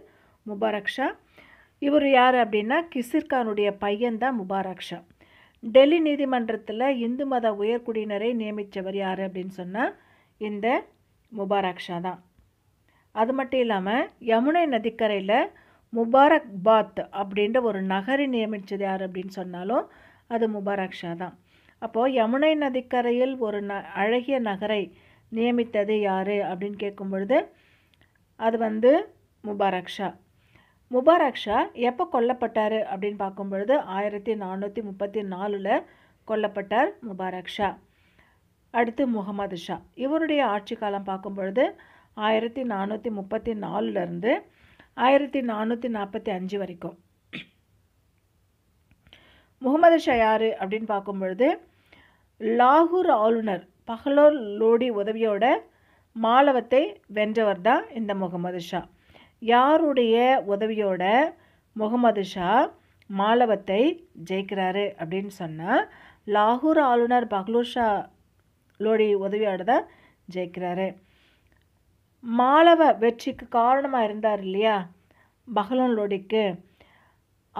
முபாரக் ஷா இவர் யார் அப்படின்னா கிசிர்கானுடைய பையன்தான் முபாரக் ஷா டெல்லி நீதிமன்றத்தில் இந்து மத உயர்குடியினரை நியமித்தவர் யார் அப்படின்னு சொன்னால் இந்த முபாரக் ஷா தான் அது மட்டும் இல்லாமல் யமுனை நதிக்கரையில் முபாரக் பாத் அப்படின்ற ஒரு நகரை நியமித்தது யார் அப்படின்னு சொன்னாலும் அது முபாரக் ஷா தான் அப்போது யமுனை நதிக்கரையில் ஒரு ந அழகிய நகரை நியமித்தது யார் அப்படின்னு கேட்கும் பொழுது அது வந்து முபாரக் ஷா முபாரக் ஷா எப்போ கொல்லப்பட்டார் அப்படின்னு பார்க்கும் பொழுது ஆயிரத்தி நானூற்றி முப்பத்தி நாலில் கொல்லப்பட்டார் முபாரக் ஷா அடுத்து முகமது ஷா இவருடைய ஆட்சி காலம் பார்க்கும் பொழுது ஆயிரத்தி நானூற்றி முப்பத்தி நாலுலேருந்து ஆயிரத்தி நானூற்றி நாற்பத்தி அஞ்சு வரைக்கும் முகமது ஷா யார் அப்படின்னு பார்க்கும் பொழுது லாகூர் ஆளுநர் பஹலோர் லோடி உதவியோட மாலவத்தை வென்றவர் தான் இந்த முகமது ஷா யாருடைய உதவியோட முகமது ஷா மாலவத்தை ஜெயிக்கிறாரு அப்படின்னு சொன்னால் லாகூர் ஆளுநர் பஹ்லூர் ஷா லோடி உதவியோட தான் ஜெயிக்கிறாரு மாலவ வெற்றிக்கு காரணமாக இருந்தார் இல்லையா பஹலூன் லோடிக்கு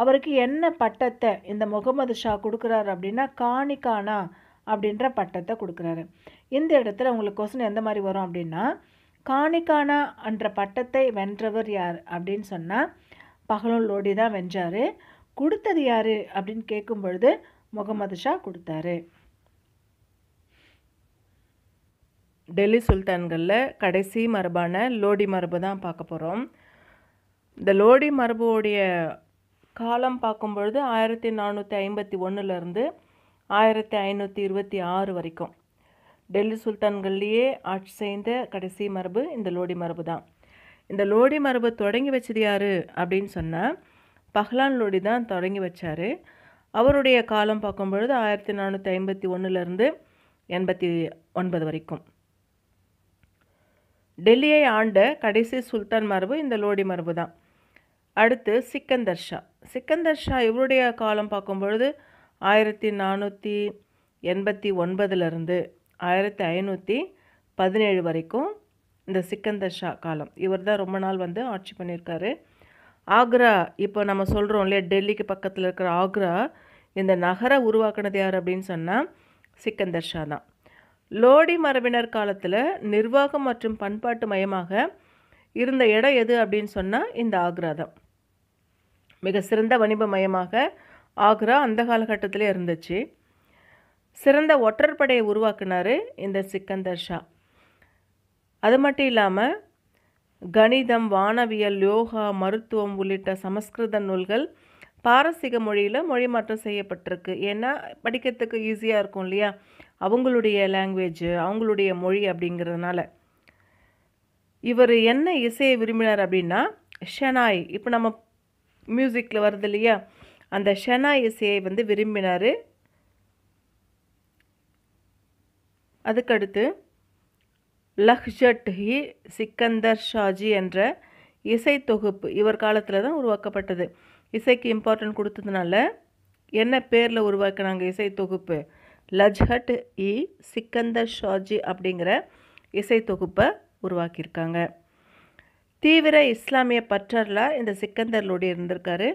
அவருக்கு என்ன பட்டத்தை இந்த முகமது ஷா கொடுக்குறாரு அப்படின்னா காணிக்கானா அப்படின்ற பட்டத்தை கொடுக்குறாரு இந்த இடத்துல உங்களுக்கு கொஸ்டின் எந்த மாதிரி வரும் அப்படின்னா காணிக்கானா என்ற பட்டத்தை வென்றவர் யார் அப்படின்னு சொன்னால் பகலூர் லோடி தான் வென்றார் கொடுத்தது யார் அப்படின்னு கேட்கும் பொழுது முகமது ஷா கொடுத்தாரு டெல்லி சுல்தான்களில் கடைசி மரபான லோடி மரபு தான் பார்க்க போகிறோம் இந்த லோடி மரபுடைய காலம் பார்க்கும்பொழுது ஆயிரத்தி நானூற்றி ஐம்பத்தி ஒன்றுலேருந்து ஆயிரத்தி ஐநூற்றி இருபத்தி ஆறு வரைக்கும் டெல்லி சுல்தான்கள்லேயே ஆட்சி செய்த கடைசி மரபு இந்த லோடி மரபு தான் இந்த லோடி மரபு தொடங்கி வச்சது யார் அப்படின்னு சொன்னால் பஹ்லான் லோடி தான் தொடங்கி வச்சார் அவருடைய காலம் பார்க்கும்பொழுது ஆயிரத்தி நானூற்றி ஐம்பத்தி ஒன்றுலேருந்து எண்பத்தி ஒன்பது வரைக்கும் டெல்லியை ஆண்ட கடைசி சுல்தான் மரபு இந்த லோடி மரபு தான் அடுத்து சிக்கந்தர் ஷா சிக்கந்தர் ஷா இவருடைய காலம் பார்க்கும்பொழுது ஆயிரத்தி நானூற்றி எண்பத்தி ஒன்பதுலேருந்து ஆயிரத்தி ஐநூற்றி பதினேழு வரைக்கும் இந்த சிக்கந்தர் ஷா காலம் இவர் தான் ரொம்ப நாள் வந்து ஆட்சி பண்ணியிருக்காரு ஆக்ரா இப்போ நம்ம சொல்கிறோம் இல்லையா டெல்லிக்கு பக்கத்தில் இருக்கிற ஆக்ரா இந்த நகரை உருவாக்குனது யார் அப்படின்னு சொன்னால் சிக்கந்தர் ஷா தான் லோடி மரபினர் காலத்தில் நிர்வாகம் மற்றும் பண்பாட்டு மையமாக இருந்த இடம் எது அப்படின்னு சொன்னால் இந்த ஆக்ரா தான் மிக சிறந்த வணிப மயமாக ஆக்ரா அந்த காலகட்டத்திலே இருந்துச்சு சிறந்த ஒற்றற்படையை உருவாக்கினார் இந்த சிக்கந்தர் ஷா அது மட்டும் இல்லாமல் கணிதம் வானவியல் யோகா மருத்துவம் உள்ளிட்ட சமஸ்கிருத நூல்கள் பாரசீக மொழியில் மொழி மாற்றம் செய்யப்பட்டிருக்கு ஏன்னா படிக்கிறதுக்கு ஈஸியாக இருக்கும் இல்லையா அவங்களுடைய லாங்குவேஜ் அவங்களுடைய மொழி அப்படிங்கிறதுனால இவர் என்ன இசையை விரும்பினார் அப்படின்னா ஷெனாய் இப்போ நம்ம மியூசிக்கில் வருது இல்லையா அந்த ஷெனாய் இசையை வந்து விரும்பினார் அதுக்கடுத்து லஹ்ஜட் ஹி சிக்கந்தர் ஷாஜி என்ற இசை தொகுப்பு இவர் காலத்தில் தான் உருவாக்கப்பட்டது இசைக்கு இம்பார்ட்டன்ட் கொடுத்ததுனால என்ன பேரில் உருவாக்கினாங்க இசை தொகுப்பு லஜ்ஹட் இ சிக்கந்தர் ஷாஜி அப்படிங்கிற இசை தொகுப்பை உருவாக்கியிருக்காங்க தீவிர இஸ்லாமிய பற்றரில் இந்த சிக்கந்தர் லோடி இருந்திருக்காரு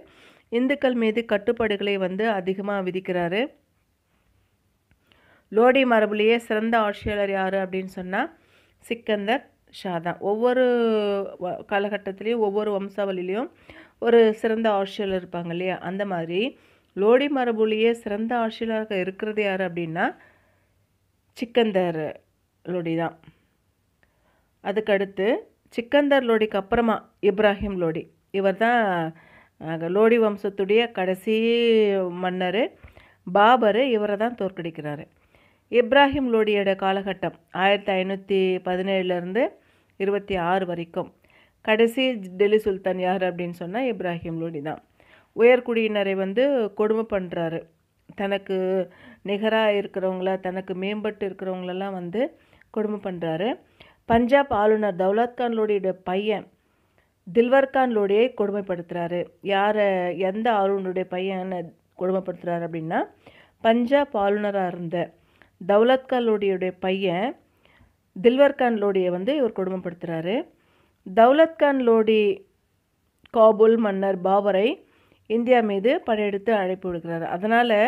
இந்துக்கள் மீது கட்டுப்பாடுகளை வந்து அதிகமாக விதிக்கிறாரு லோடி மரபுலேயே சிறந்த ஆட்சியாளர் யார் அப்படின்னு சொன்னால் சிக்கந்தர் ஷா தான் ஒவ்வொரு காலகட்டத்திலையும் ஒவ்வொரு வம்சாவளிலையும் ஒரு சிறந்த ஆட்சியாளர் இருப்பாங்க இல்லையா அந்த மாதிரி லோடி மரபுலேயே சிறந்த ஆட்சியாளராக இருக்கிறது யார் அப்படின்னா சிக்கந்தர் லோடி தான் அதுக்கடுத்து சிக்கந்தர் லோடிக்கு அப்புறமா இப்ராஹிம் லோடி இவர் தான் லோடி வம்சத்துடைய கடைசி மன்னர் பாபர் இவரை தான் தோற்கடிக்கிறாரு இப்ராஹிம் லோடியோட காலகட்டம் ஆயிரத்தி ஐநூற்றி பதினேழுலேருந்து இருபத்தி ஆறு வரைக்கும் கடைசி டெல்லி சுல்தான் யார் அப்படின்னு சொன்னால் இப்ராஹிம் லோடி தான் உயர்குடியினரை வந்து கொடுமை பண்ணுறாரு தனக்கு நிகராக இருக்கிறவங்கள தனக்கு மேம்பட்டு இருக்கிறவங்களெல்லாம் வந்து கொடுமை பண்ணுறாரு பஞ்சாப் ஆளுநர் தௌலாத்கான் லோடியோட பையன் தில்வர்கான் லோடியை கொடுமைப்படுத்துகிறாரு யாரை எந்த ஆளுநருடைய பையனை கொடுமைப்படுத்துகிறாரு அப்படின்னா பஞ்சாப் ஆளுநராக இருந்த தௌலத்கா லோடியுடைய பையன் தில்வர்கான் லோடியை வந்து இவர் கொடுமைப்படுத்துகிறாரு தௌலத்கான் லோடி காபுல் மன்னர் பாபரை இந்தியா மீது படையெடுத்து அழைப்பு விடுகிறார் அதனால்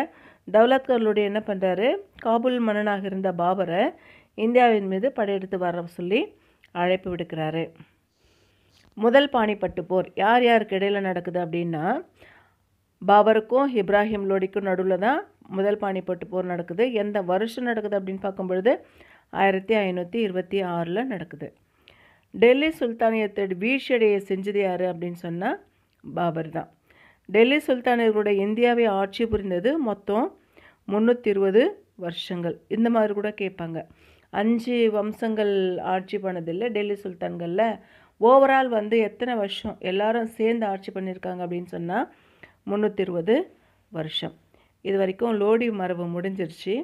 தௌலத்கான் லோடி என்ன பண்ணுறாரு காபுல் மன்னனாக இருந்த பாபரை இந்தியாவின் மீது படையெடுத்து வர சொல்லி அழைப்பு விடுக்கிறாரு முதல் பாணிப்பட்டு போர் யார் யாருக்கு இடையில் நடக்குது அப்படின்னா பாபருக்கும் இப்ராஹிம் லோடிக்கும் நடுவில் தான் முதல் பாணிப்பட்டு போர் நடக்குது எந்த வருஷம் நடக்குது அப்படின்னு பார்க்கும்பொழுது ஆயிரத்தி ஐநூற்றி இருபத்தி ஆறில் நடக்குது டெல்லி சுல்தானியத்தை வீழ்ச்சியடையை செஞ்சது யார் அப்படின்னு சொன்னால் பாபர் தான் டெல்லி சுல்தானியர்களுடைய இந்தியாவை ஆட்சி புரிந்தது மொத்தம் முந்நூற்றி இருபது வருஷங்கள் இந்த மாதிரி கூட கேட்பாங்க அஞ்சு வம்சங்கள் ஆட்சி பண்ணதில்லை டெல்லி சுல்தான்களில் ஓவரால் வந்து எத்தனை வருஷம் எல்லாரும் சேர்ந்து ஆட்சி பண்ணியிருக்காங்க அப்படின்னு சொன்னால் முந்நூற்றி இருபது வருஷம் இது வரைக்கும் லோடி மரபு முடிஞ்சிருச்சு